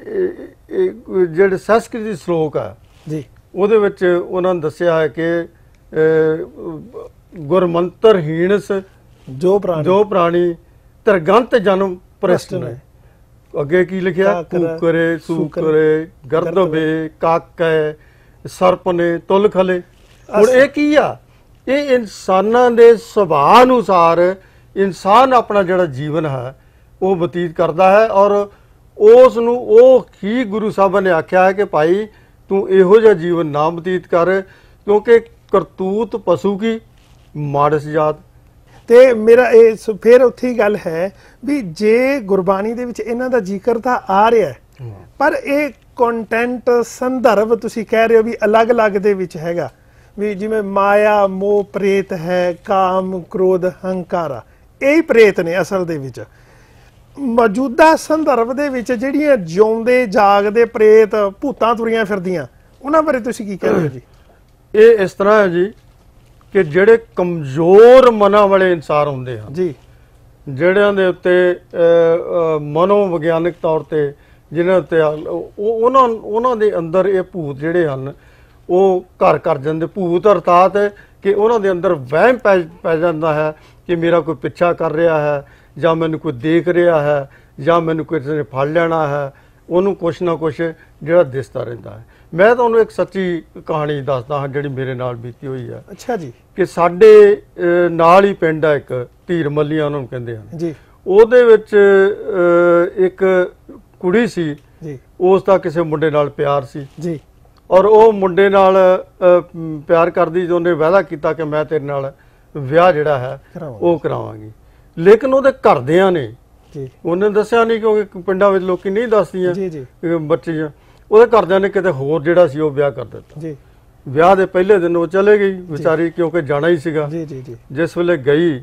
ਜਿਹੜੇ ਸੰਸਕ੍ਰਿਤ ਦੇ ਸ਼ਲੋਕ ਆ ਜੀ ਉਹਦੇ ਵਿੱਚ ਉਹਨਾਂ ਨੇ ਦੱਸਿਆ ਹੈ ਕਿ ਗੁਰਮੰਤਰ ਹੀਣਸ ਜੋ ਪ੍ਰਾਣੀ ਜੋ ਪ੍ਰਾਣੀ ਤਰਗੰਤ ਜਨਮ ਪ੍ਰਸਤ ਨੇ ਅੱਗੇ ਕੀ ਲਿਖਿਆ ਕੂਕਰੇ ਸੂਕਰੇ ਗਰਦਵੇ ਕਾਕੈ ਸਰਪਨੇ ਤੁਲ ਖਲੇ ਹੁਣ ਇਹ ਕੀ ਆ ਇਹ ਇਨਸਾਨਾਂ ਦੇ ਸੁਭਾਅ ਅਨੁਸਾਰ ਇਨਸਾਨ ਆਪਣਾ ਜਿਹੜਾ ਜੀਵਨ ਹੈ ਉਹ ਬਤੀਤ ਕਰਦਾ ਹੈ ਔਰ ਉਸ ਨੂੰ ਉਹ ਕੀ ਗੁਰੂ ਸਾਹਿਬ ਨੇ ਆਖਿਆ ਹੈ ਕਿ ਭਾਈ ਤੂੰ ਇਹੋ ਜਿਹਾ ਜੀਵਨ ਨਾ ਬਤੀਤ ਕਰ ਕਿਉਂਕਿ ਕਰਤੂਤ ਪਸ਼ੂ ਕੀ ਮਾੜਸ ਜਾਤ ਤੇ ਮੇਰਾ ਇਹ ਫਿਰ ਉੱਥੇ ਹੀ ਗੱਲ ਹੈ ਵੀ ਜੇ ਗੁਰਬਾਣੀ ਦੇ ਵਿੱਚ ਇਹਨਾਂ ਦਾ ਜ਼ਿਕਰ ਤਾਂ ਆ ਰਿਹਾ ਪਰ ਇਹ ਕੰਟੈਂਟ ਸੰਦਰਭ ਤੁਸੀਂ ਕਹਿ ਰਹੇ ਹੋ ਵੀ ਅਲੱਗ-ਅਲੱਗ ਦੇ ਵਿੱਚ ਹੈਗਾ ਵੀ ਜਿਵੇਂ ਮਾਇਆ ਮੋਹ ਪ੍ਰੇਤ ਹੈ ਕਾਮ ਕ੍ਰੋਧ ਹੰਕਾਰਾ ਇਹ ਹੀ ਪ੍ਰੇਤ ਨੇ ਅਸਲ ਦੇ ਵਿੱਚ ਮੌਜੂਦਾ ਸੰਦਰਭ ਦੇ ਵਿੱਚ ਜਿਹੜੀਆਂ ਜਿਉਂਦੇ ਜਾਗਦੇ ਪ੍ਰੇਤ ਭੂਤਾਂ ਤੁਰੀਆਂ ਫਿਰਦੀਆਂ ਉਹਨਾਂ ਬਾਰੇ ਤੁਸੀਂ ਕੀ ਕਹਿੰਦੇ ਹੋ ਜੀ ਇਹ ਇਸ ਤਰ੍ਹਾਂ ਹੈ ਜੀ ਕਿ ਜਿਹੜੇ ਕਮਜ਼ੋਰ ਮਨਾਂ ਵਾਲੇ ਇਨਸਾਨ ਹੁੰਦੇ ਆ ਜੀ ਜਿਹੜਿਆਂ ਦੇ ਉੱਤੇ ਮਨੋਵਿਗਿਆਨਕ ਤੌਰ ਤੇ ਜਿਨ੍ਹਾਂ ਉੱਤੇ ਉਹਨਾਂ ਉਹਨਾਂ ਦੇ ਅੰਦਰ ਇਹ ਭੂਤ ਜਿਹੜੇ ਹਨ ਉਹ ਘਰ ਕਰ ਜਾਂਦੇ ਭੂਤ ਅਰਥਾਤ ਕਿ ਉਹਨਾਂ ਦੇ ਅੰਦਰ ਵਹਿਮ ਪੈ ਜਾਂਦਾ ਹੈ ਕਿ ਮੇਰਾ ਕੋਈ ਪਿੱਛਾ ਕਰ ਰਿਹਾ ਹੈ ਜਾਂ ਮੈਨੂੰ ਕੋਈ ਦੇਖ ਰਿਹਾ ਹੈ ਜਾਂ ਮੈਨੂੰ ਕਿਸੇ ਨੇ ਫੜ ਲੈਣਾ ਹੈ ਉਹਨੂੰ ਕੁਛ ਨਾ ਕੁਛ ਜਿਹੜਾ ਦਿਸਦਾ ਰਹਿੰਦਾ ਹੈ ਮੈਂ ਤੁਹਾਨੂੰ ਇੱਕ ਸੱਚੀ ਕਹਾਣੀ ਦੱਸਦਾ ਹਾਂ ਜਿਹੜੀ ਮੇਰੇ ਨਾਲ ਬੀਤੀ ਹੋਈ ਹੈ ਅੱਛਾ ਜੀ ਕਿ ਸਾਡੇ ਨਾਲ ਹੀ ਪਿੰਡ ਆ ਇੱਕ ਧੀਰ ਮੱਲੀਆਂ ਉਹਨਾਂ ਨੂੰ ਕਹਿੰਦੇ ਹਨ ਜੀ ਉਹਦੇ ਵਿੱਚ ਇੱਕ ਕੁੜੀ ਸੀ ਜੀ ਉਸ ਦਾ ਕਿਸੇ ਮੁੰਡੇ ਨਾਲ ਪਿਆਰ ਸੀ ਜੀ ਔਰ ਉਹ ਮੁੰਡੇ ਨਾਲ ਪਿਆਰ ਕਰਦੀ ਜੋ ਉਹਨੇ ਵਾਅਦਾ ਕੀਤਾ ਕਿ ਮੈਂ ਤੇਰੇ ਨਾਲ ਵਿਆਹ ਜਿਹੜਾ ਹੈ ਉਹ ਕਰਾਵਾਂਗੀ ਲੇਕਿਨ ਉਹਦੇ ਘਰਦਿਆਂ ਨੇ ਜੀ ਉਹਨੇ ਦੱਸਿਆ ਨਹੀਂ ਕਿਉਂਕਿ ਪਿੰਡਾਂ ਵਿੱਚ ਲੋਕੀ ਨਹੀਂ ਦੱਸਦੀਆਂ ਜੀ ਜੀ ਬੱਚੀਆਂ ਉਹਦੇ ਘਰਦਿਆਂ ਨੇ ਕਿਤੇ ਹੋਰ ਜਿਹੜਾ ਸੀ ਉਹ ਵਿਆਹ ਕਰ ਦਿੱਤਾ ਜੀ ਵਿਆਹ ਦੇ ਪਹਿਲੇ ਦਿਨ ਉਹ ਚਲੇ ਗਈ ਵਿਚਾਰੀ ਕਿਉਂਕਿ ਜਾਣਾ ਹੀ ਸੀਗਾ ਜੀ ਜੀ ਜੀ ਜਿਸ ਵੇਲੇ ਗਈ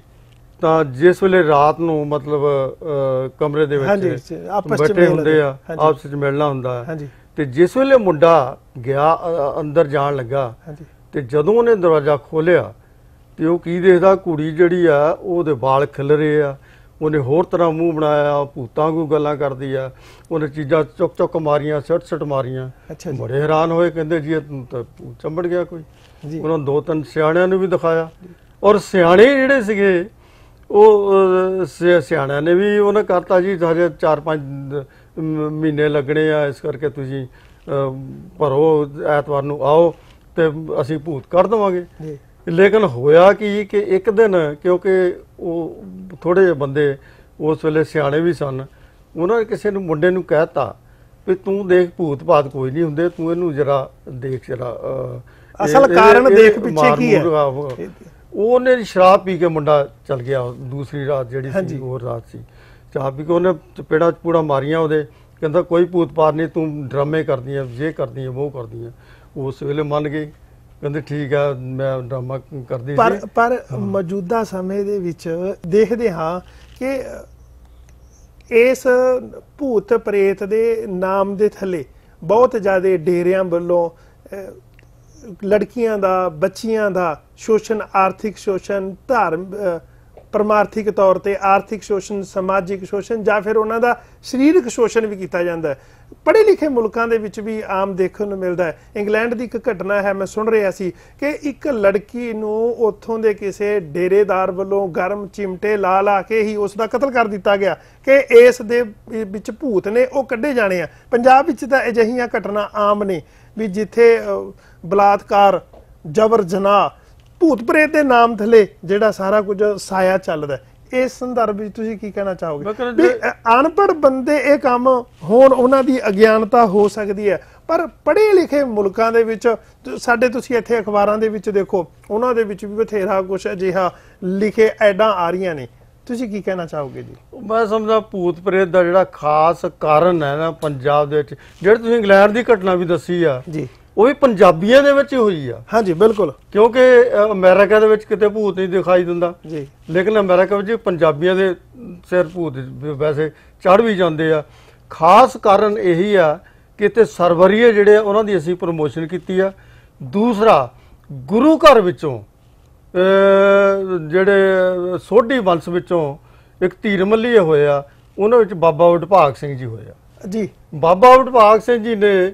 ਤਾਂ ਜਿਸ ਵੇਲੇ ਰਾਤ ਨੂੰ ਮਤਲਬ ਕਮਰੇ ਦੇ ਵਿੱਚ ਆਪਸ ਵਿੱਚ ਹੁੰਦੇ ਆ ਆਪਸ ਵਿੱਚ ਮਿਲਣਾ ਹੁੰਦਾ ਤੇ ਜਿਸ ਵੇਲੇ ਮੁੰਡਾ ਗਿਆ ਅੰਦਰ ਜਾਣ ਲੱਗਾ ਤੇ ਜਦੋਂ ਉਹਨੇ ਦਰਵਾਜ਼ਾ ਖੋਲਿਆ ਤੇ ਉਹ ਕੀ ਦੇਖਦਾ ਕੁੜੀ ਜਿਹੜੀ ਆ ਉਹਦੇ ਵਾਲ ਖਿਲਰੇ ਆ ਉਹਨੇ ਹੋਰ ਤਰ੍ਹਾਂ ਮੂੰਹ ਬਣਾਇਆ ਭੂਤਾਂ ਕੋ ਗੱਲਾਂ ਕਰਦੀ ਆ ਉਹਨੇ ਚੀਜ਼ਾਂ ਚੁੱਕ ਚੁੱਕ ਮਾਰੀਆਂ ਸੱਟ ਸੱਟ ਮਾਰੀਆਂ ਬੜੇ ਹੈਰਾਨ ਹੋਏ ਕਹਿੰਦੇ ਜੀ ਚੰਬੜ ਗਿਆ ਕੋਈ ਉਹਨਾਂ ਦੋ ਤਿੰਨ ਸਿਆਣਿਆਂ ਨੂੰ ਵੀ ਦਿਖਾਇਆ ਔਰ ਸਿਆਣੇ ਜਿਹੜੇ ਸੀਗੇ ਉਹ ਸਿਆਣਿਆਂ ਨੇ ਵੀ ਉਹਨਾਂ ਕਰਤਾ ਜੀ ਹਜੇ 4-5 ਮਹੀਨੇ ਲੱਗਣੇ ਆ ਇਸ ਕਰਕੇ ਤੁਸੀਂ ਭਰੋ ਐਤਵਾਰ ਨੂੰ ਆਓ ਤੇ ਅਸੀਂ ਭੂਤ ਕੱਢ ਦਵਾਂਗੇ ਲੇਕਿਨ ਹੋਇਆ ਕੀ ਕਿ ਇੱਕ ਦਿਨ ਕਿਉਂਕਿ ਉਹ ਥੋੜੇ ਜਿਹੇ ਬੰਦੇ ਉਸ ਵੇਲੇ ਸਿਆਣੇ ਵੀ ਸਨ ਉਹਨਾਂ ਨੇ ਕਿਸੇ ਨੂੰ ਮੁੰਡੇ ਨੂੰ ਕਹਿਤਾ ਵੀ ਤੂੰ ਦੇਖ ਭੂਤ ਭਾਤ ਕੋਈ ਨਹੀਂ ਹੁੰਦੇ ਤੂੰ ਇਹਨੂੰ ਜਰਾ ਦੇਖ ਜਰਾ ਅਸਲ ਕਾਰਨ ਦੇਖ ਪਿੱਛੇ ਕੀ ਹੈ ਉਹਨੇ ਸ਼ਰਾਬ ਪੀ ਕੇ ਮੁੰਡਾ ਚਲ ਗਿਆ ਦੂਸਰੀ ਰਾਤ ਜਿਹੜੀ ਸੀ ਹੋਰ ਰਾਤ ਸੀ ਚਾਹ ਪੀ ਕੇ ਉਹਨੇ ਚਪੇੜਾ ਚਪੂੜਾ ਮਾਰੀਆਂ ਉਹਦੇ ਕਹਿੰਦਾ ਕੋਈ ਭੂਤ ਪਾਤ ਨਹੀਂ ਤੂੰ ਡਰਾਮੇ ਕਰਦੀ ਜੇ ਕਰਦੀ ਉਹ ਕਰਦੀ ਉਸ ਵੇਲੇ ਮੰਨ ਗਈ ਕਹਿੰਦੇ ਠੀਕ ਆ ਮੈਂ ਡਰਾਮਾ ਕਰਦੀ ਸੀ ਪਰ ਪਰ ਮੌਜੂਦਾ ਸਮੇਂ ਦੇ ਵਿੱਚ ਦੇਖਦੇ ਹਾਂ ਕਿ ਇਸ ਭੂਤ ਪ੍ਰੇਤ ਦੇ ਨਾਮ ਦੇ ਥੱਲੇ ਬਹੁਤ ਜ਼ਿਆਦਾ ਡੇਰਿਆਂ ਵੱਲੋਂ ਲੜਕੀਆਂ ਦਾ ਬੱਚੀਆਂ ਦਾ ਸ਼ੋਸ਼ਣ ਆਰਥਿਕ ਸ਼ੋਸ਼ਣ ਧਾਰਮ ਪਰਮਾਰਥਿਕ ਤੌਰ ਤੇ ਆਰਥਿਕ ਸ਼ੋਸ਼ਣ ਸਮਾਜਿਕ ਸ਼ੋਸ਼ਣ ਜਾਂ ਫਿਰ ਉਹਨਾਂ ਦਾ ਸਰੀਰਕ ਸ਼ੋਸ਼ਣ ਵੀ ਕੀਤਾ ਜਾਂਦਾ ਹੈ ਪੜ੍ਹੇ ਲਿਖੇ ਮੁਲਕਾਂ ਦੇ ਵਿੱਚ ਵੀ ਆਮ ਦੇਖਣ ਨੂੰ ਮਿਲਦਾ ਹੈ ਇੰਗਲੈਂਡ ਦੀ ਇੱਕ ਘਟਨਾ ਹੈ ਮੈਂ ਸੁਣ ਰਿਹਾ ਸੀ ਕਿ ਇੱਕ ਲੜਕੀ ਨੂੰ ਉੱਥੋਂ ਦੇ ਕਿਸੇ ਡੇਰੇਦਾਰ ਵੱਲੋਂ ਗਰਮ ਚਿਮਟੇ ਲਾ ਲਾ ਕੇ ਹੀ ਉਸ ਦਾ ਕਤਲ ਕਰ ਦਿੱਤਾ ਗਿਆ ਕਿ ਇਸ ਦੇ ਵਿੱਚ ਭੂਤ ਨੇ ਉਹ ਕੱਢੇ ਜਾਣੇ ਆ ਪੰਜਾਬ ਵਿੱਚ ਤਾਂ ਅਜਿਹੀਆਂ ਘਟਨਾ ਆਮ ਨੇ ਵੀ ਜਿੱਥੇ ਬਲਾਤਕਾਰ ਜਬਰ ਜਨਾਹ ਭੂਤ ਪ੍ਰੇਤ ਦੇ ਨਾਮ ਥਲੇ ਜਿਹੜਾ ਸਾਰਾ ਕੁਝ ਸਾਇਆ ਚੱਲਦਾ ਇਸ ਸੰਦਰਭ ਵਿੱਚ ਤੁਸੀਂ ਕੀ ਕਹਿਣਾ ਚਾਹੋਗੇ ਵੀ ਅਨਪੜ ਬੰਦੇ ਇਹ ਕੰਮ ਹੋਣ ਉਹਨਾਂ ਦੀ ਅਗਿਆਨਤਾ ਹੋ ਸਕਦੀ ਹੈ ਪਰ ਪੜ੍ਹੇ ਲਿਖੇ ਮੁਲਕਾਂ ਦੇ ਵਿੱਚ ਸਾਡੇ ਤੁਸੀਂ ਇੱਥੇ ਅਖਬਾਰਾਂ ਦੇ ਵਿੱਚ ਦੇਖੋ ਉਹਨਾਂ ਦੇ ਵਿੱਚ ਵੀ ਬਥੇਰਾ ਕੁਝ ਅਜਿਹਾ ਲਿਖੇ ਐਡਾਂ ਆ ਰਹੀਆਂ ਨੇ ਤੁਸੀਂ ਕੀ ਕਹਿਣਾ ਚਾਹੋਗੇ ਜੀ ਮੈਂ ਸਮਝਦਾ ਭੂਤ ਪ੍ਰੇਤ ਦਾ ਜਿਹੜਾ ਖਾਸ ਕਾਰਨ ਹੈ ਨਾ ਪੰਜਾਬ ਦੇ ਵਿੱਚ ਜਿਹੜੇ ਤੁਸੀਂ ਇੰਗਲੈਂਡ ਦੀ ਘਟਨਾ ਵੀ ਦੱਸੀ ਆ ਜੀ ਉਹ ਵੀ ਪੰਜਾਬੀਆਂ ਦੇ ਵਿੱਚ ਹੋਈ ਆ ਹਾਂਜੀ ਬਿਲਕੁਲ ਕਿਉਂਕਿ ਅਮਰੀਕਾ ਦੇ ਵਿੱਚ ਕਿਤੇ ਭੂਤ ਨਹੀਂ ਦਿਖਾਈ ਦਿੰਦਾ ਜੀ ਲੇਕਿਨ ਅਮਰੀਕਾ ਵਿੱਚ ਪੰਜਾਬੀਆਂ ਦੇ ਸਿਰ ਭੂਤ ਵੈਸੇ ਚੜ ਵੀ ਜਾਂਦੇ ਆ ਖਾਸ ਕਾਰਨ ਇਹੀ ਆ ਕਿ ਤੇ ਸਰਵਰੀਏ ਜਿਹੜੇ ਉਹਨਾਂ ਦੀ ਅਸੀਂ ਪ੍ਰੋਮੋਸ਼ਨ ਕੀਤੀ ਆ ਦੂਸਰਾ ਗੁਰੂ ਘਰ ਵਿੱਚੋਂ ਜਿਹੜੇ ਸੋਢੀ ਵੰਸ਼ ਵਿੱਚੋਂ ਇੱਕ ਧੀਰ ਮੱਲੀਏ ਹੋਇਆ ਉਹਨਾਂ ਵਿੱਚ ਬਾਬਾ ਵਿਭਾਗ ਸਿੰਘ ਜੀ ਹੋਇਆ ਜੀ ਬਾਬਾ ਵਿਭਾਗ ਸਿੰਘ ਜੀ ਨੇ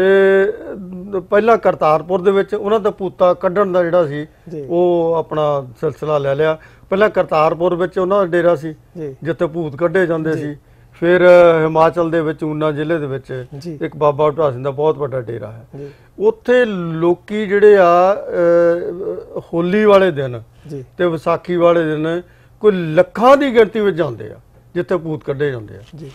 ਪਹਿਲਾ ਕਰਤਾਰਪੁਰ ਦੇ ਵਿੱਚ ਉਹਨਾਂ ਦਾ ਪੂਤਾ ਕੱਢਣ ਦਾ ਜਿਹੜਾ ਸੀ ਉਹ ਆਪਣਾ ਸਿਲਸਿਲਾ ਲੈ ਲਿਆ ਪਹਿਲਾਂ ਕਰਤਾਰਪੁਰ ਵਿੱਚ ਉਹਨਾਂ ਦਾ ਡੇਰਾ ਸੀ ਜਿੱਥੇ ਭੂਤ ਕੱਢੇ ਜਾਂਦੇ ਸੀ ਫਿਰ ਹਿਮਾਚਲ ਦੇ ਵਿੱਚ ਉਹਨਾਂ ਜ਼ਿਲ੍ਹੇ ਦੇ ਵਿੱਚ ਇੱਕ ਬਾਬਾ ਉਟਾ ਸਿੰਘ ਦਾ ਬਹੁਤ ਵੱਡਾ ਡੇਰਾ ਹੈ ਉੱਥੇ ਲੋਕੀ ਜਿਹੜੇ ਆ ਹੋਲੀ ਵਾਲੇ ਦਿਨ ਤੇ ਵਿਸਾਖੀ ਵਾਲੇ ਦਿਨ ਕੋਈ ਲੱਖਾਂ ਦੀ ਗਿਣਤੀ ਵਿੱਚ ਜਾਂਦੇ ਆ ਜਿੱਥੇ ਭੂਤ ਕੱਢੇ ਜਾਂਦੇ ਆ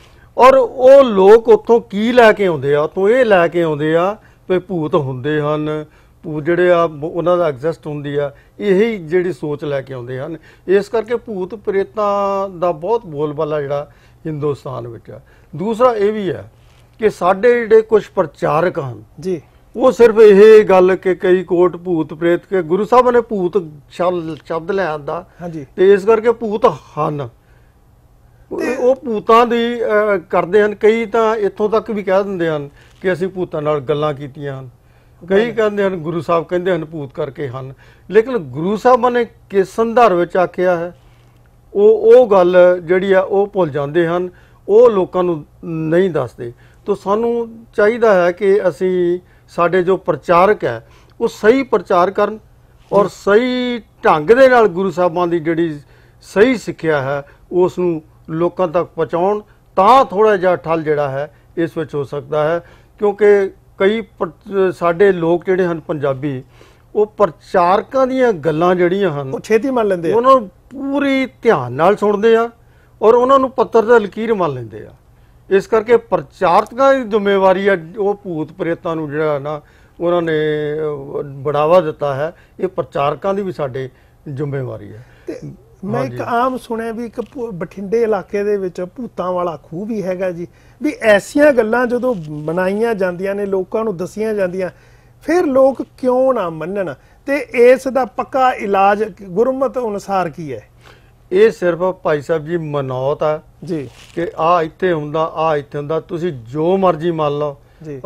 ਔਰ ਉਹ ਲੋਕ ਉੱਥੋਂ ਕੀ ਲੈ ਕੇ ਆਉਂਦੇ ਆ ਤੋਂ ਇਹ ਲੈ ਕੇ ਆਉਂਦੇ ਆ ਵੀ ਭੂਤ ਹੁੰਦੇ ਹਨ ਭੂਤ ਜਿਹੜੇ ਆ ਉਹਨਾਂ ਦਾ ਐਗਜ਼ਿਸਟ ਹੁੰਦੀ ਆ ਇਹੀ ਜਿਹੜੀ ਸੋਚ ਲੈ ਕੇ ਆਉਂਦੇ ਹਨ ਇਸ ਕਰਕੇ ਭੂਤ ਪ੍ਰੇਤਾਂ ਦਾ ਬਹੁਤ ਬੋਲਬਾਲਾ ਜਿਹੜਾ ਹਿੰਦੁਸਤਾਨ ਵਿੱਚ ਆ ਦੂਸਰਾ ਇਹ ਵੀ ਹੈ ਕਿ ਸਾਡੇ ਜਿਹੜੇ ਕੁਝ ਪ੍ਰਚਾਰਕ ਹਨ ਜੀ ਉਹ ਸਿਰਫ ਇਹ ਗੱਲ ਕਿ ਕਈ ਕੋਟ ਭੂਤ ਪ੍ਰੇਤ ਕੇ ਗੁਰੂ ਸਾਹਿਬ ਨੇ ਭੂਤ ਸ਼ਬਦ ਲੈ ਆਂਦਾ ਤੇ ਇਸ ਕਰਕੇ ਭੂਤ ਹਨ ਉਹ ਭੂਤਾਂ ਦੀ ਕਰਦੇ ਹਨ ਕਈ ਤਾਂ ਇੱਥੋਂ ਤੱਕ ਵੀ ਕਹਿ ਦਿੰਦੇ ਹਨ ਕਿ ਅਸੀਂ ਭੂਤਾਂ ਨਾਲ ਗੱਲਾਂ ਕੀਤੀਆਂ ਹਨ ਕਈ ਕਹਿੰਦੇ ਹਨ ਗੁਰੂ ਸਾਹਿਬ ਕਹਿੰਦੇ ਹਨ ਭੂਤ ਕਰਕੇ ਹਨ ਲੇਕਿਨ ਗੁਰੂ ਸਾਹਿਬ ਨੇ ਕਿਸ ਸੰਦਰਭ ਵਿੱਚ ਆਖਿਆ ਹੈ ਉਹ ਉਹ ਗੱਲ ਜਿਹੜੀ ਆ ਉਹ ਭੁੱਲ ਜਾਂਦੇ ਹਨ ਉਹ ਲੋਕਾਂ ਨੂੰ ਨਹੀਂ ਦੱਸਦੇ ਤੋਂ ਸਾਨੂੰ ਚਾਹੀਦਾ ਹੈ ਕਿ ਅਸੀਂ ਸਾਡੇ ਜੋ ਪ੍ਰਚਾਰਕ ਹੈ ਉਹ ਸਹੀ ਪ੍ਰਚਾਰ ਕਰਨ ਔਰ ਸਹੀ ਢੰਗ ਦੇ ਨਾਲ ਗੁਰੂ ਸਾਹਿਬਾਂ ਦੀ ਜਿਹੜੀ ਸਹੀ ਸਿੱਖਿਆ ਹੈ ਉਸ ਨੂੰ ਲੋਕਾਂ ਤੱਕ ਪਹੁੰਚਾਉਣ ਤਾਂ ਥੋੜਾ ਜਿਹਾ ਠੱਲ ਜਿਹੜਾ ਹੈ ਇਸ ਵਿੱਚ ਹੋ ਸਕਦਾ ਹੈ ਕਿਉਂਕਿ ਕਈ ਸਾਡੇ ਲੋਕ ਜਿਹੜੇ ਹਨ ਪੰਜਾਬੀ ਉਹ ਪ੍ਰਚਾਰਕਾਂ ਦੀਆਂ ਗੱਲਾਂ ਜਿਹੜੀਆਂ ਹਨ ਉਹ ਛੇਤੀ ਮੰਨ ਲੈਂਦੇ ਆ ਉਹਨਾਂ ਨੂੰ ਪੂਰੀ ਧਿਆਨ ਨਾਲ ਸੁਣਦੇ ਆ ਔਰ ਉਹਨਾਂ ਨੂੰ ਪੱਤਰ ਦਾ ਲਕੀਰ ਮੰਨ ਲੈਂਦੇ ਆ ਇਸ ਕਰਕੇ ਪ੍ਰਚਾਰਕਾਂ ਦੀ ਜ਼ਿੰਮੇਵਾਰੀ ਹੈ ਉਹ ਭੂਤ ਪ੍ਰੇਤਾਂ ਨੂੰ ਜਿਹੜਾ ਨਾ ਉਹਨਾਂ ਨੇ ਬੜਾਵਾ ਦਿੱਤਾ ਹੈ ਇਹ ਪ੍ਰਚਾਰਕਾਂ ਦੀ ਵੀ ਸਾਡੇ ਜ਼ਿੰਮੇਵਾਰੀ ਹੈ ਮੈਂ ਇੱਕ ਆਮ ਸੁਣਿਆ ਵੀ ਇੱਕ ਬਠਿੰਡੇ ਇਲਾਕੇ ਦੇ ਵਿੱਚ ਭੂਤਾਂ ਵਾਲਾ ਖੂਹ ਵੀ ਹੈਗਾ ਜੀ ਵੀ ਐਸੀਆਂ ਗੱਲਾਂ ਜਦੋਂ ਬਣਾਈਆਂ ਜਾਂਦੀਆਂ ਨੇ ਲੋਕਾਂ ਨੂੰ ਦੱਸੀਆਂ ਜਾਂਦੀਆਂ ਫਿਰ ਲੋਕ ਕਿਉਂ ਨਾ ਮੰਨਣ ਤੇ ਇਸ ਦਾ ਪੱਕਾ ਇਲਾਜ ਗੁਰਮਤ ਅਨੁਸਾਰ ਕੀ ਹੈ ਇਹ ਸਿਰਫ ਭਾਈ ਸਾਹਿਬ ਜੀ ਮਨੌਤ ਆ ਜੀ ਕਿ ਆ ਇੱਥੇ ਹੁੰਦਾ ਆ ਇੱਥੇ ਹੁੰਦਾ ਤੁਸੀਂ ਜੋ ਮਰਜ਼ੀ ਮੰਨ ਲਓ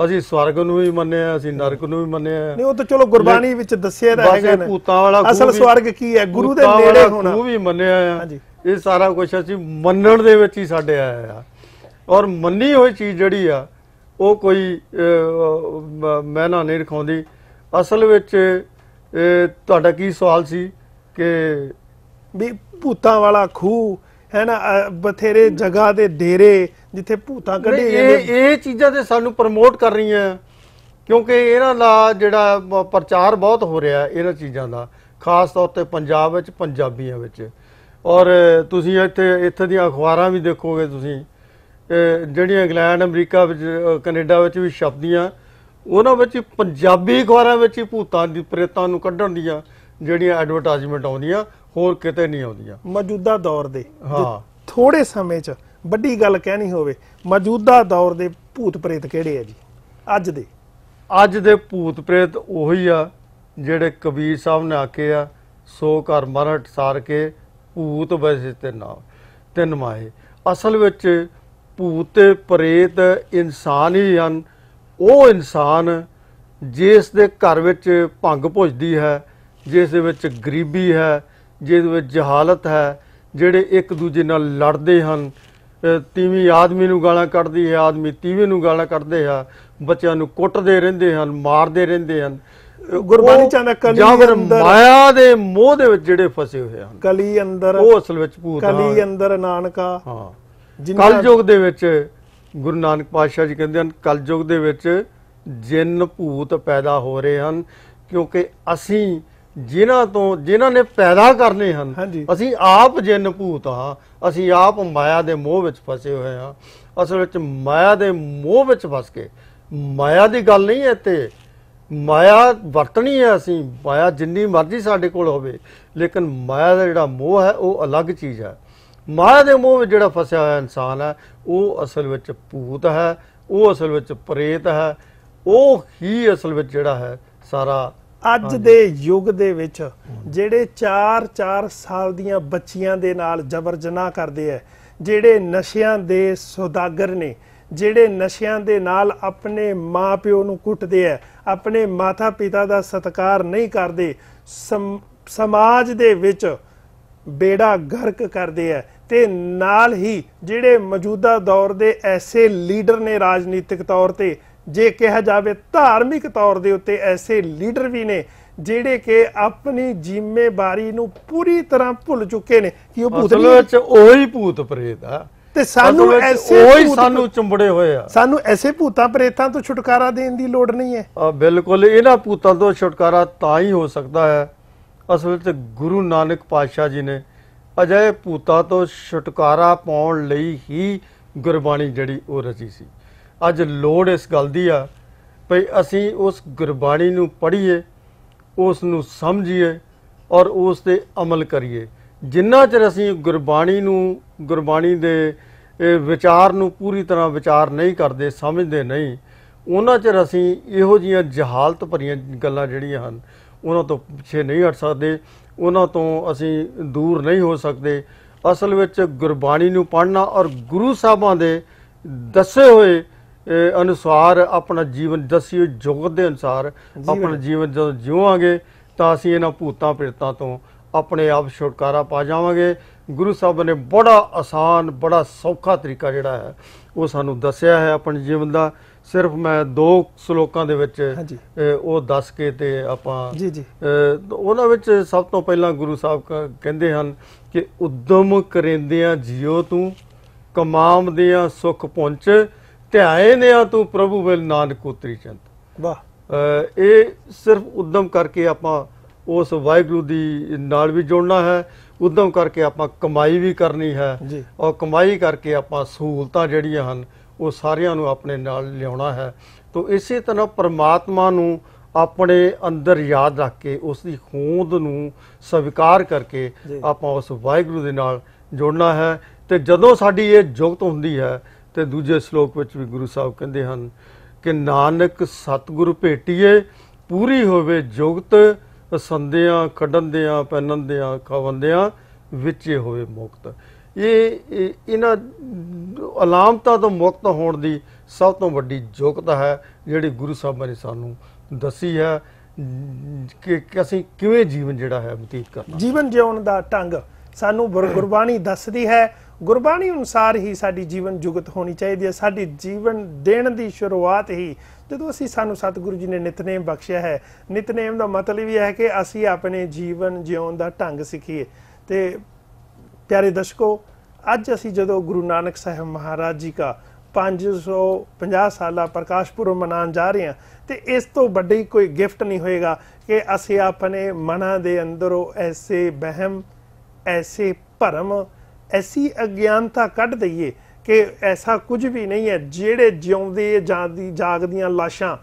ਅਸੀਂ ਸਵਰਗ ਨੂੰ ਵੀ ਮੰਨਿਆ ਅਸੀਂ ਨਰਕ ਨੂੰ ਵੀ ਮੰਨਿਆ ਨਹੀਂ ਉਹ ਤਾਂ ਚਲੋ ਗੁਰਬਾਣੀ ਵਿੱਚ ਦੱਸਿਆ ਤਾਂ ਹੈਗਾ ਨਾ ਭੂਤਾਂ ਵਾਲਾ ਅਸਲ ਸਵਰਗ ਕੀ ਹੈ ਗੁਰੂ ਦੇ ਨੇੜੇ ਹੋਣਾ ਉਹ ਵੀ ਮੰਨਿਆ ਆ ਇਹ ਸਾਰਾ ਕੁਝ ਅਸੀਂ ਮੰਨਣ ਦੇ ਵਿੱਚ ਹੀ ਸਾਡੇ ਆਇਆ ਆ ਔਰ ਮੰਨੀ ਹੋਈ ਚੀਜ਼ ਜਿਹੜੀ ਆ ਉਹ ਕੋਈ ਮਹਿਨਾ ਨਹੀਂ ਰਖਾਉਂਦੀ ਅਸਲ ਵਿੱਚ ਤੁਹਾਡਾ ਕੀ ਸਵਾਲ ਸੀ ਕਿ ਵੀ ਭੂਤਾਂ ਵਾਲਾ ਖੂਹ ਹੈ ਨਾ ਬਥੇਰੇ ਜਗ੍ਹਾ ਦੇ ਡੇਰੇ ਜਿੱਥੇ ਭੂਤਾਂ ਕੱਢੇ ਜਾਂਦੇ ਇਹ ਇਹ ਚੀਜ਼ਾਂ ਤੇ ਸਾਨੂੰ ਪ੍ਰਮੋਟ ਕਰ ਰਹੀਆਂ ਕਿਉਂਕਿ ਇਹਨਾਂ ਦਾ ਜਿਹੜਾ ਪ੍ਰਚਾਰ ਬਹੁਤ ਹੋ ਰਿਹਾ ਇਹਨਾਂ ਚੀਜ਼ਾਂ ਦਾ ਖਾਸ ਤੌਰ ਤੇ ਪੰਜਾਬ ਵਿੱਚ ਪੰਜਾਬੀਆਂ ਵਿੱਚ ਔਰ ਤੁਸੀਂ ਇੱਥੇ ਇੱਥੇ ਦੀਆਂ ਅਖਬਾਰਾਂ ਵੀ ਦੇਖੋਗੇ ਤੁਸੀਂ ਜਿਹੜੀਆਂ ਇੰਗਲੈਂਡ ਅਮਰੀਕਾ ਵਿੱਚ ਕੈਨੇਡਾ ਵਿੱਚ ਵੀ ਛਪਦੀਆਂ ਉਹਨਾਂ ਵਿੱਚ ਪੰਜਾਬੀ ਅਖਬਾਰਾਂ ਵਿੱਚ ਹੀ ਭੂਤਾਂ ਦੀ ਪ੍ਰੇਤਾਂ ਨੂੰ ਕੱਢਣ ਦੀਆਂ ਜਿਹੜੀਆਂ ਐਡਵਰਟਾਈਜ਼ਮੈਂਟ ਆਉਂਦੀਆਂ ਹੋਰ ਕਿਤੇ ਨਹੀਂ ਆਉਂਦੀਆਂ ਮੌਜੂਦਾ ਦੌਰ ਦੇ ਹਾਂ ਥੋੜੇ ਸਮੇਂ 'ਚ ਵੱਡੀ ਗੱਲ ਕਹਿਣੀ ਹੋਵੇ ਮੌਜੂਦਾ ਦੌਰ ਦੇ ਭੂਤ ਪ੍ਰੇਤ ਕਿਹੜੇ ਆ ਜੀ ਅੱਜ ਦੇ ਅੱਜ ਦੇ ਭੂਤ ਪ੍ਰੇਤ ਉਹੀ ਆ ਜਿਹੜੇ ਕਬੀਰ ਸਾਹਿਬ ਨੇ ਆਕੇ ਆ ਸੋ ਘਰ ਮਰਟ ਸਾਰ ਕੇ ਭੂਤ ਵਸੇ ਤੇ ਨਾਮ ਤਿੰਨ ਮਾਏ ਅਸਲ ਵਿੱਚ ਭੂਤ ਪ੍ਰੇਤ ਇਨਸਾਨ ਹੀ ਹਨ ਉਹ ਇਨਸਾਨ ਜਿਸ ਦੇ ਘਰ ਵਿੱਚ ਭੰਗ ਭੁਜਦੀ ਹੈ ਜਿਸ ਦੇ ਵਿੱਚ ਗਰੀਬੀ ਹੈ ਜਿਸ ਵਿੱਚ ਜਹਾਲਤ ਹੈ ਜਿਹੜੇ ਇੱਕ ਦੂਜੇ ਨਾਲ ਲੜਦੇ ਹਨ ਤੀਵੀਂ ਆਦਮੀ ਨੂੰ ਗਾਲਾਂ ਕੱਢਦੀ ਹੈ ਆਦਮੀ ਤੀਵੀਂ ਨੂੰ ਗਾਲਾਂ ਕੱਢਦੇ ਆ ਬੱਚਿਆਂ ਨੂੰ ਕੁੱਟਦੇ ਰਹਿੰਦੇ ਹਨ ਮਾਰਦੇ ਰਹਿੰਦੇ ਹਨ ਗੁਰਬਾਣੀ ਚਾਹਨਾ ਕਲੀ ਅੰਦਰ ਮਾਇਆ ਦੇ ਮੋਹ ਦੇ ਵਿੱਚ ਜਿਹੜੇ ਫਸੇ ਹੋਏ ਹਨ ਕਲੀ ਅੰਦਰ ਉਹ ਅਸਲ ਵਿੱਚ ਭੂਤ ਕਲੀ ਅੰਦਰ ਨਾਨਕਾ ਹਾਂ ਕਲਯੁਗ ਦੇ ਵਿੱਚ ਗੁਰੂ ਨਾਨਕ ਪਾਤਸ਼ਾਹ ਜੀ ਕਹਿੰਦੇ ਹਨ ਕਲਯੁਗ ਦੇ ਵਿੱਚ ਜਿੰਨ ਭੂਤ ਪੈਦਾ ਹੋ ਰਹੇ ਹਨ ਕਿਉਂਕਿ ਅਸੀਂ ਜਿਨ੍ਹਾਂ ਤੋਂ ਜਿਨ੍ਹਾਂ ਨੇ ਪੈਦਾ ਕਰਨੇ ਹਨ ਅਸੀਂ ਆਪ ਜਿੰਨ ਭੂਤ ਆ ਅਸੀਂ ਆਪ ਮਾਇਆ ਦੇ ਮੋਹ ਵਿੱਚ ਫਸੇ ਹੋਏ ਆ ਅਸਲ ਵਿੱਚ ਮਾਇਆ ਦੇ ਮੋਹ ਵਿੱਚ ਫਸ ਕੇ ਮਾਇਆ ਦੀ ਗੱਲ ਨਹੀਂ ਹੈ ਤੇ ਮਾਇਆ ਵਰਤਣੀ ਹੈ ਅਸੀਂ ਮਾਇਆ ਜਿੰਨੀ ਮਰਜ਼ੀ ਸਾਡੇ ਕੋਲ ਹੋਵੇ ਲੇਕਿਨ ਮਾਇਆ ਦਾ ਜਿਹੜਾ ਮੋਹ ਹੈ ਉਹ ਅਲੱਗ ਚੀਜ਼ ਹੈ ਮਾਇਆ ਦੇ ਮੋਹ ਵਿੱਚ ਜਿਹੜਾ ਫਸਿਆ ਹੋਇਆ ਇਨਸਾਨ ਹੈ ਉਹ ਅਸਲ ਵਿੱਚ ਭੂਤ ਹੈ ਉਹ ਅਸਲ ਵਿੱਚ ਪ੍ਰੇਤ ਹੈ ਉਹ ਹੀ ਅਸਲ ਵਿੱਚ ਜਿਹੜਾ ਹੈ ਸਾਰਾ ਅੱਜ ਦੇ ਯੁੱਗ ਦੇ ਵਿੱਚ ਜਿਹੜੇ 4-4 ਸਾਲ ਦੀਆਂ ਬੱਚੀਆਂ ਦੇ ਨਾਲ ਜ਼ਬਰ ਜਨਾਹ ਕਰਦੇ ਐ ਜਿਹੜੇ ਨਸ਼ਿਆਂ ਦੇ ਸੌਦਾਗਰ ਨੇ ਜਿਹੜੇ ਨਸ਼ਿਆਂ ਦੇ ਨਾਲ ਆਪਣੇ ਮਾਪਿਓ ਨੂੰ ਕੁੱਟਦੇ ਐ ਆਪਣੇ ਮਾਤਾ-ਪਿਤਾ ਦਾ ਸਤਕਾਰ ਨਹੀਂ ਕਰਦੇ ਸਮਾਜ ਦੇ ਵਿੱਚ ਬੇੜਾ ਗਰਕ ਕਰਦੇ ਐ ਤੇ ਨਾਲ ਹੀ ਜਿਹੜੇ ਮੌਜੂਦਾ ਦੌਰ ਦੇ ਐਸੇ ਲੀਡਰ ਨੇ ਰਾਜਨੀਤਿਕ ਤੌਰ ਤੇ ਜੇ ਕਿਹਾ ਜਾਵੇ ਧਾਰਮਿਕ ਤੌਰ ਦੇ ਉੱਤੇ ਐਸੇ ਲੀਡਰ ਵੀ ਨੇ ਜਿਹੜੇ ਕਿ ਆਪਣੀ ਜ਼ਿੰਮੇਵਾਰੀ ਨੂੰ ਪੂਰੀ ਤਰ੍ਹਾਂ ਭੁੱਲ ਚੁੱਕੇ ਨੇ ਕਿ ਉਹ ਭੂਤ ਨਹੀਂ ਵਿੱਚ ਉਹੀ ਭੂਤ ਪ੍ਰੇਤ ਆ ਤੇ ਸਾਨੂੰ ਐਸੇ ਉਹੀ ਸਾਨੂੰ ਚੁੰਬੜੇ ਹੋਏ ਆ ਸਾਨੂੰ ਐਸੇ ਭੂਤਾਂ ਪ੍ਰੇਤਾਂ ਤੋਂ ਛੁਟਕਾਰਾ ਦੇਣ ਦੀ ਲੋੜ ਨਹੀਂ ਹੈ ਆ ਬਿਲਕੁਲ ਇਹਨਾਂ ਭੂਤਾਂ ਤੋਂ ਛੁਟਕਾਰਾ ਤਾਂ ਹੀ ਹੋ ਸਕਦਾ ਹੈ ਅਸਲ ਵਿੱਚ ਗੁਰੂ ਨਾਨਕ ਪਾਤਸ਼ਾਹ ਜੀ ਨੇ ਅਜੇ ਭੂਤਾਂ ਤੋਂ ਛੁਟਕਾਰਾ ਪਾਉਣ ਲਈ ਹੀ ਗੁਰਬਾਣੀ ਜਿਹੜੀ ਉਹ ਰਚੀ ਸੀ ਅੱਜ ਲੋੜ ਇਸ ਗੱਲ ਦੀ ਆ ਭਈ ਅਸੀਂ ਉਸ ਗੁਰਬਾਣੀ ਨੂੰ ਪੜ੍ਹੀਏ ਉਸ ਨੂੰ ਸਮਝੀਏ ਔਰ ਉਸ ਤੇ ਅਮਲ ਕਰੀਏ ਜਿੰਨਾ ਚਿਰ ਅਸੀਂ ਗੁਰਬਾਣੀ ਨੂੰ ਗੁਰਬਾਣੀ ਦੇ ਵਿਚਾਰ ਨੂੰ ਪੂਰੀ ਤਰ੍ਹਾਂ ਵਿਚਾਰ ਨਹੀਂ ਕਰਦੇ ਸਮਝਦੇ ਨਹੀਂ ਉਹਨਾਂ ਚਿਰ ਅਸੀਂ ਇਹੋ ਜੀਆਂ ਜਹਾਲਤ ਭਰੀਆਂ ਗੱਲਾਂ ਜਿਹੜੀਆਂ ਹਨ ਉਹਨਾਂ ਤੋਂ ਪਿੱਛੇ ਨਹੀਂ ਹਟ ਸਕਦੇ ਉਹਨਾਂ ਤੋਂ ਅਸੀਂ ਦੂਰ ਨਹੀਂ ਹੋ ਸਕਦੇ ਅਸਲ ਵਿੱਚ ਗੁਰਬਾਣੀ ਨੂੰ ਪੜ੍ਹਨਾ ਔਰ ਗੁਰੂ ਸਾਹਿਬਾਂ ਦੇ ਦੱਸੇ ਹੋਏ ਅਨੁਸਾਰ ਆਪਣਾ ਜੀਵਨ ਦਸਿਓ ਜੁਗ ਦੇ ਅਨੁਸਾਰ ਆਪਣਾ ਜੀਵਨ ਜਦੋਂ ਜਿਉਾਂਗੇ ਤਾਂ ਅਸੀਂ ਇਹਨਾਂ ਭੂਤਾਂ ਪ੍ਰੇਤਾਂ ਤੋਂ ਆਪਣੇ ਆਪ ਛੁਟਕਾਰਾ ਪਾ ਜਾਵਾਂਗੇ ਗੁਰੂ ਸਾਹਿਬ ਨੇ ਬੜਾ ਆਸਾਨ ਬੜਾ ਸੌਖਾ ਤਰੀਕਾ ਜਿਹੜਾ ਹੈ ਉਹ ਸਾਨੂੰ ਦੱਸਿਆ ਹੈ ਆਪਣੇ ਜੀਵਨ ਦਾ ਸਿਰਫ ਮੈਂ ਦੋ ਸ਼ਲੋਕਾਂ ਦੇ ਵਿੱਚ ਉਹ ਦੱਸ ਕੇ ਤੇ ਆਪਾਂ ਜੀ ਜੀ ਉਹਨਾਂ ਵਿੱਚ ਸਭ ਤੋਂ ਪਹਿਲਾਂ ਗੁਰੂ ਸਾਹਿਬ ਕਹਿੰਦੇ ਹਨ ਕਿ ਉਦਮ ਕਰਿੰਦਿਆਂ ਜਿਉ ਤੂੰ ਕਮਾਮ ਦਿਆਂ ਸੁਖ ਪਹੁੰਚ ਧਿਆਏ ਨੇ ਆ ਤੂੰ ਪ੍ਰਭੂ ਵੇਲ ਨਾਨਕ ਉਤਰੀ ਚੰਦ ਵਾਹ ਇਹ ਸਿਰਫ ਉਦਮ ਕਰਕੇ ਆਪਾਂ ਉਸ ਵਾਹਿਗੁਰੂ ਦੀ ਨਾਲ ਵੀ ਜੁੜਨਾ ਹੈ ਉਦਮ ਕਰਕੇ ਆਪਾਂ ਕਮਾਈ ਵੀ ਕਰਨੀ ਹੈ ਔਰ ਕਮਾਈ ਕਰਕੇ ਆਪਾਂ ਸਹੂਲਤਾਂ ਜਿਹੜੀਆਂ ਹਨ ਉਹ ਸਾਰਿਆਂ ਨੂੰ ਆਪਣੇ ਨਾਲ ਲਿਆਉਣਾ ਹੈ ਤੋਂ ਇਸੇ ਤਰ੍ਹਾਂ ਪਰਮਾਤਮਾ ਨੂੰ ਆਪਣੇ ਅੰਦਰ ਯਾਦ ਰੱਖ ਕੇ ਉਸ ਦੀ ਖੂਦ ਨੂੰ ਸਵੀਕਾਰ ਕਰਕੇ ਆਪਾਂ ਉਸ ਵਾਹਿਗੁਰੂ ਦੇ ਨਾਲ ਜੁੜਨਾ ਹੈ ਤੇ ਜਦੋਂ ਸਾਡੀ ਇਹ ਜੁਗਤ ਹੁੰਦੀ ਹੈ ਤੇ ਦੂਜੇ ਸ਼ਲੋਕ ਵਿੱਚ ਵੀ ਗੁਰੂ ਸਾਹਿਬ ਕਹਿੰਦੇ ਹਨ ਕਿ ਨਾਨਕ ਸਤਿਗੁਰ ਭੇਟੀਏ ਪੂਰੀ ਹੋਵੇ ਜੁਗਤ ਸੰਦਿਆਂ ਕੱਢੰਦਿਆਂ ਪੈਨੰਦਿਆਂ ਖਵੰਦਿਆਂ ਵਿੱਚੇ ਹੋਵੇ ਮੁਕਤ ਇਹ ਇਹਨਾਂ ਅਲਾਮਤਾਂ ਤੋਂ ਮੁਕਤ ਹੋਣ ਦੀ ਸਭ ਤੋਂ ਵੱਡੀ ਯੋਗਤ ਹੈ ਜਿਹੜੀ ਗੁਰੂ ਸਾਹਿਬਾਂ ਨੇ ਸਾਨੂੰ ਦੱਸੀ ਹੈ ਕਿ ਅਸੀਂ ਕਿਵੇਂ ਜੀਵਨ ਜਿਹੜਾ ਹੈ ਬਤੀਤ ਕਰਨਾ ਜੀਵਨ ਜਿਉਣ ਦਾ ਢੰਗ ਸਾਨੂੰ ਗੁਰਬਾਣੀ ਦੱਸਦੀ ਹੈ ਗੁਰਬਾਣੀ ਅਨੁਸਾਰ ਹੀ ਸਾਡੀ ਜੀਵਨ ਜੁਗਤ ਹੋਣੀ ਚਾਹੀਦੀ ਹੈ ਸਾਡੀ ਜੀਵਨ ਦੇਣ ਦੀ ਸ਼ੁਰੂਆਤ ਹੀ ਜਦੋਂ ਅਸੀਂ ਸਾਨੂੰ ਸਤਿਗੁਰੂ ਜੀ ਨੇ ਨਿਤਨੇਮ ਬਖਸ਼ਿਆ ਹੈ ਨਿਤਨੇਮ ਦਾ ਮਤਲਬ ਇਹ ਹੈ ਕਿ ਅਸੀਂ ਆਪਣੇ ਜੀਵਨ ਜਿਉਣ ਦਾ ਢੰਗ ਸਿੱਖੀਏ ਤੇ ਪਿਆਰੇ ਦਰਸ਼ਕੋ ਅੱਜ ਅਸੀਂ ਜਦੋਂ ਗੁਰੂ ਨਾਨਕ ਸਾਹਿਬ ਮਹਾਰਾਜ ਜੀ ਦਾ 550 ਸਾਲਾ ਪ੍ਰਕਾਸ਼ ਪੁਰਬ ਮਨਾਉਣ ਜਾ ਰਹੇ ਹਾਂ ਤੇ ਇਸ ਤੋਂ ਵੱਡੀ ਕੋਈ ਗਿਫਟ ਨਹੀਂ ਹੋਏਗਾ ਕਿ ਅਸੀਂ ਆਪਣੇ ਮਨਾਂ ਦੇ ਅੰਦਰੋਂ ਐਸੇ ਬਹਿਮ ਐਸੇ ਭਰਮ ਐਸੀ ਅਗਿਆਨਤਾ ਕੱਢ ਦਈਏ ਕਿ ਐਸਾ ਕੁਝ ਵੀ ਨਹੀਂ ਹੈ ਜਿਹੜੇ ਜਿਉਂਦੇ ਜਾਂਦੀ ਜਾਗਦੀਆਂ ਲਾਸ਼ਾਂ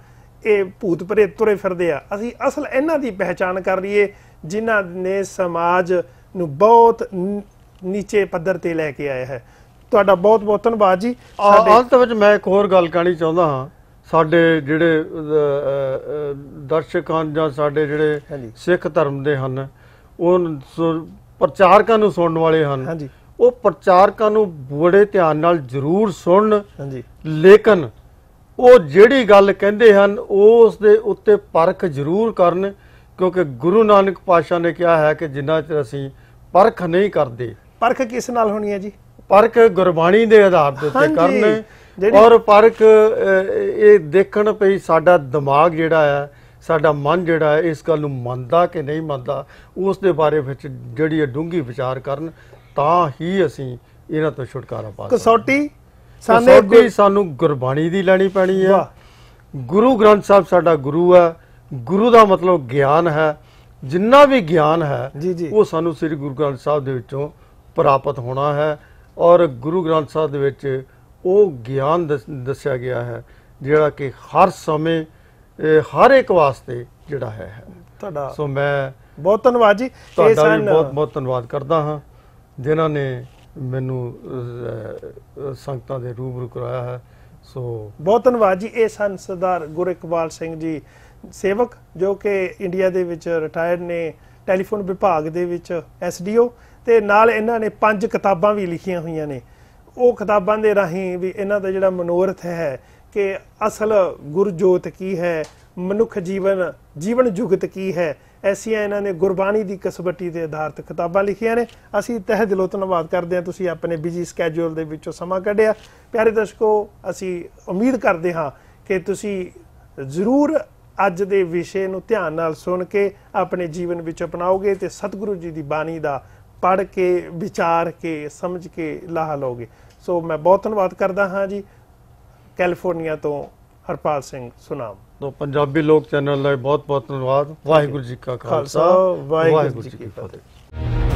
ਇਹ ਭੂਤ ਪ੍ਰੇਤ ਤੁਰੇ ਫਿਰਦੇ ਆ ਅਸੀਂ ਅਸਲ ਇਹਨਾਂ ਦੀ ਪਹਿਚਾਨ ਕਰ ਲਈਏ ਜਿਨ੍ਹਾਂ ਨੇ ਸਮਾਜ ਨੂੰ ਬਹੁਤ ਨੀਚੇ ਪੱਧਰ ਤੇ ਲੈ ਕੇ ਆਇਆ ਹੈ ਤੁਹਾਡਾ ਬਹੁਤ ਬਹੁਤ ਧੰਨਵਾਦ ਜੀ ਅੰਤ ਵਿੱਚ ਮੈਂ ਇੱਕ ਹੋਰ ਗੱਲ ਕਹਿਣੀ ਚਾਹੁੰਦਾ ਹਾਂ ਸਾਡੇ ਜਿਹੜੇ ਦਰਸ਼ਕਾਂ ਜਾਂ ਸਾਡੇ ਜਿਹੜੇ ਸਿੱਖ ਧਰਮ ਦੇ ਹਨ ਉਹ ਪ੍ਰਚਾਰਕਾਂ ਨੂੰ ਸੁਣਨ ਵਾਲੇ ਹਨ ਹਾਂਜੀ ਉਹ ਪ੍ਰਚਾਰਕਾਂ ਨੂੰ ਬੜੇ ਧਿਆਨ ਨਾਲ ਜ਼ਰੂਰ ਸੁਣਨ ਹਾਂਜੀ ਲੇਕਿਨ ਉਹ ਜਿਹੜੀ ਗੱਲ ਕਹਿੰਦੇ ਹਨ ਉਸ ਦੇ ਉੱਤੇ ਪਰਖ ਜ਼ਰੂਰ ਕਰਨ ਕਿਉਂਕਿ ਗੁਰੂ ਨਾਨਕ ਪਾਸ਼ਾ ਨੇ ਕਿਹਾ ਹੈ ਕਿ ਜਿੰਨਾ ਚਿਰ ਅਸੀਂ ਪਰਖ ਨਹੀਂ ਕਰਦੇ ਪਰਖ ਕਿਸ ਨਾਲ ਹੋਣੀ ਹੈ ਜੀ ਪਰਖ ਗੁਰਬਾਣੀ ਦੇ ਆਧਾਰ ਦੇ ਉੱਤੇ ਕਰਨ ਔਰ ਪਰਖ ਇਹ ਦੇਖਣ ਪਈ ਸਾਡਾ ਦਿਮਾਗ ਜਿਹੜਾ ਹੈ ਸਾਡਾ ਮਨ ਜਿਹੜਾ ਹੈ ਇਸ ਗੱਲ ਨੂੰ ਮੰਨਦਾ ਕਿ ਨਹੀਂ ਮੰਨਦਾ ਉਸ ਦੇ ਬਾਰੇ ਵਿੱਚ ਜਿਹੜੀ ਡੂੰਗੀ ਵਿਚਾਰ ਕਰਨ ਤਾਂ ਹੀ ਅਸੀਂ ਇਹਨਾਂ ਤੋਂ ਛੁਟਕਾਰਾ ਪਾ ਕਸੌਟੀ ਕਸੌਟੀ ਸਾਨੂੰ ਗੁਰਬਾਣੀ ਦੀ ਲੈਣੀ ਪੈਣੀ ਹੈ ਗੁਰੂ ਗ੍ਰੰਥ ਸਾਹਿਬ ਸਾਡਾ ਗੁਰੂ ਹੈ ਗੁਰੂ ਦਾ ਮਤਲਬ ਗਿਆਨ ਹੈ ਜਿੰਨਾ ਵੀ ਗਿਆਨ ਹੈ ਉਹ ਸਾਨੂੰ ਸ੍ਰੀ ਗੁਰੂ ਗ੍ਰੰਥ ਸਾਹਿਬ ਦੇ ਵਿੱਚੋਂ ਪ੍ਰਾਪਤ ਹੋਣਾ ਹੈ ਔਰ ਗੁਰੂ ਗ੍ਰੰਥ ਸਾਹਿਬ ਦੇ ਵਿੱਚ ਉਹ ਗਿਆਨ ਦੱਸਿਆ ਗਿਆ ਹੈ ਜਿਹੜਾ ਕਿ ਹਰ ਸਮੇਂ ਹਰ ਇੱਕ ਵਾਸਤੇ ਜਿਹੜਾ ਹੈ ਤੁਹਾਡਾ ਸੋ ਮੈਂ ਬਹੁਤ ਧੰਨਵਾਦ ਜੀ ਇਹ ਸਨ ਬਹੁਤ ਬਹੁਤ ਧੰਨਵਾਦ ਕਰਦਾ ਹਾਂ ਜਿਨ੍ਹਾਂ ਨੇ ਮੈਨੂੰ ਸੰਗਤਾਂ ਦੇ ਰੂਬਰੂ ਕਰਾਇਆ ਹੈ ਸੋ ਬਹੁਤ ਧੰਨਵਾਦ ਜੀ ਇਹ ਸਨ ਸਰਦਾਰ ਗੁਰਿਕਵਾਲ ਸਿੰਘ ਜੀ ਸੇਵਕ ਜੋ ਕਿ ਇੰਡੀਆ ਦੇ ਵਿੱਚ ਰਿਟਾਇਰਡ ਨੇ ਟੈਲੀਫੋਨ ਵਿਭਾਗ ਦੇ ਵਿੱਚ ਐਸਡੀਓ ਤੇ ਨਾਲ ਇਹਨਾਂ ਨੇ ਪੰਜ ਕਿਤਾਬਾਂ ਵੀ ਲਿਖੀਆਂ ਹੋਈਆਂ ਨੇ ਉਹ ਕਿਤਾਬਾਂ ਦੇ ਰਾਹੀਂ ਵੀ ਇਹਨਾਂ ਦਾ ਜਿਹੜਾ ਮਨੋਰਥ ਹੈ ਕਿ ਅਸਲ ਗੁਰਜੋਤ ਕੀ ਹੈ ਮਨੁੱਖ ਜੀਵਨ ਜੀਵਨ ਜੁਗਤ ਕੀ ਹੈ ਐਸੀਆਂ ਇਹਨਾਂ ਨੇ ਗੁਰਬਾਣੀ ਦੀ ਕਸਬਟੀ ਤੇ ਕਿਤਾਬਾਂ ਲਿਖੀਆਂ ਨੇ ਅਸੀਂ ਤਹਿ ਦਿਲੋਂ ਧੰਨਵਾਦ ਕਰਦੇ ਹਾਂ ਤੁਸੀਂ ਆਪਣੇ ਬਿਜੀ ਸਕੇਜੂਲ ਦੇ ਵਿੱਚੋਂ ਸਮਾਂ ਕੱਢਿਆ ਪਿਆਰੇ ਦਰਸ਼ਕੋ ਅਸੀਂ ਉਮੀਦ ਕਰਦੇ ਹਾਂ ਕਿ ਤੁਸੀਂ ਜ਼ਰੂਰ ਅੱਜ ਦੇ ਵਿਸ਼ੇ ਨੂੰ ਧਿਆਨ ਨਾਲ ਸੁਣ ਕੇ ਆਪਣੇ ਜੀਵਨ ਵਿੱਚ ਅਪਣਾਓਗੇ ਤੇ ਸਤਿਗੁਰੂ ਜੀ ਦੀ ਬਾਣੀ ਦਾ ਪੜ੍ਹ ਕੇ ਵਿਚਾਰ ਕੇ ਸਮਝ ਕੇ ਲਾਹ ਲਓਗੇ ਸੋ ਮੈਂ ਬਹੁਤ ਧੰਨਵਾਦ ਕਰਦਾ ਹਾਂ ਜੀ ਕੈਲੀਫੋਰਨੀਆ ਤੋਂ ਹਰਪਾਲ ਸਿੰਘ ਸੁਨਾਮ ਤੋਂ ਪੰਜਾਬੀ ਲੋਕ ਚੈਨਲ ਲਈ ਬਹੁਤ ਬਹੁਤ ਧੰਨਵਾਦ ਵਾਹਿਗੁਰੂ ਜੀ ਕਾ ਖਾਲਸਾ ਵਾਹਿਗੁਰੂ ਜੀ ਕੀ ਫਤਿਹ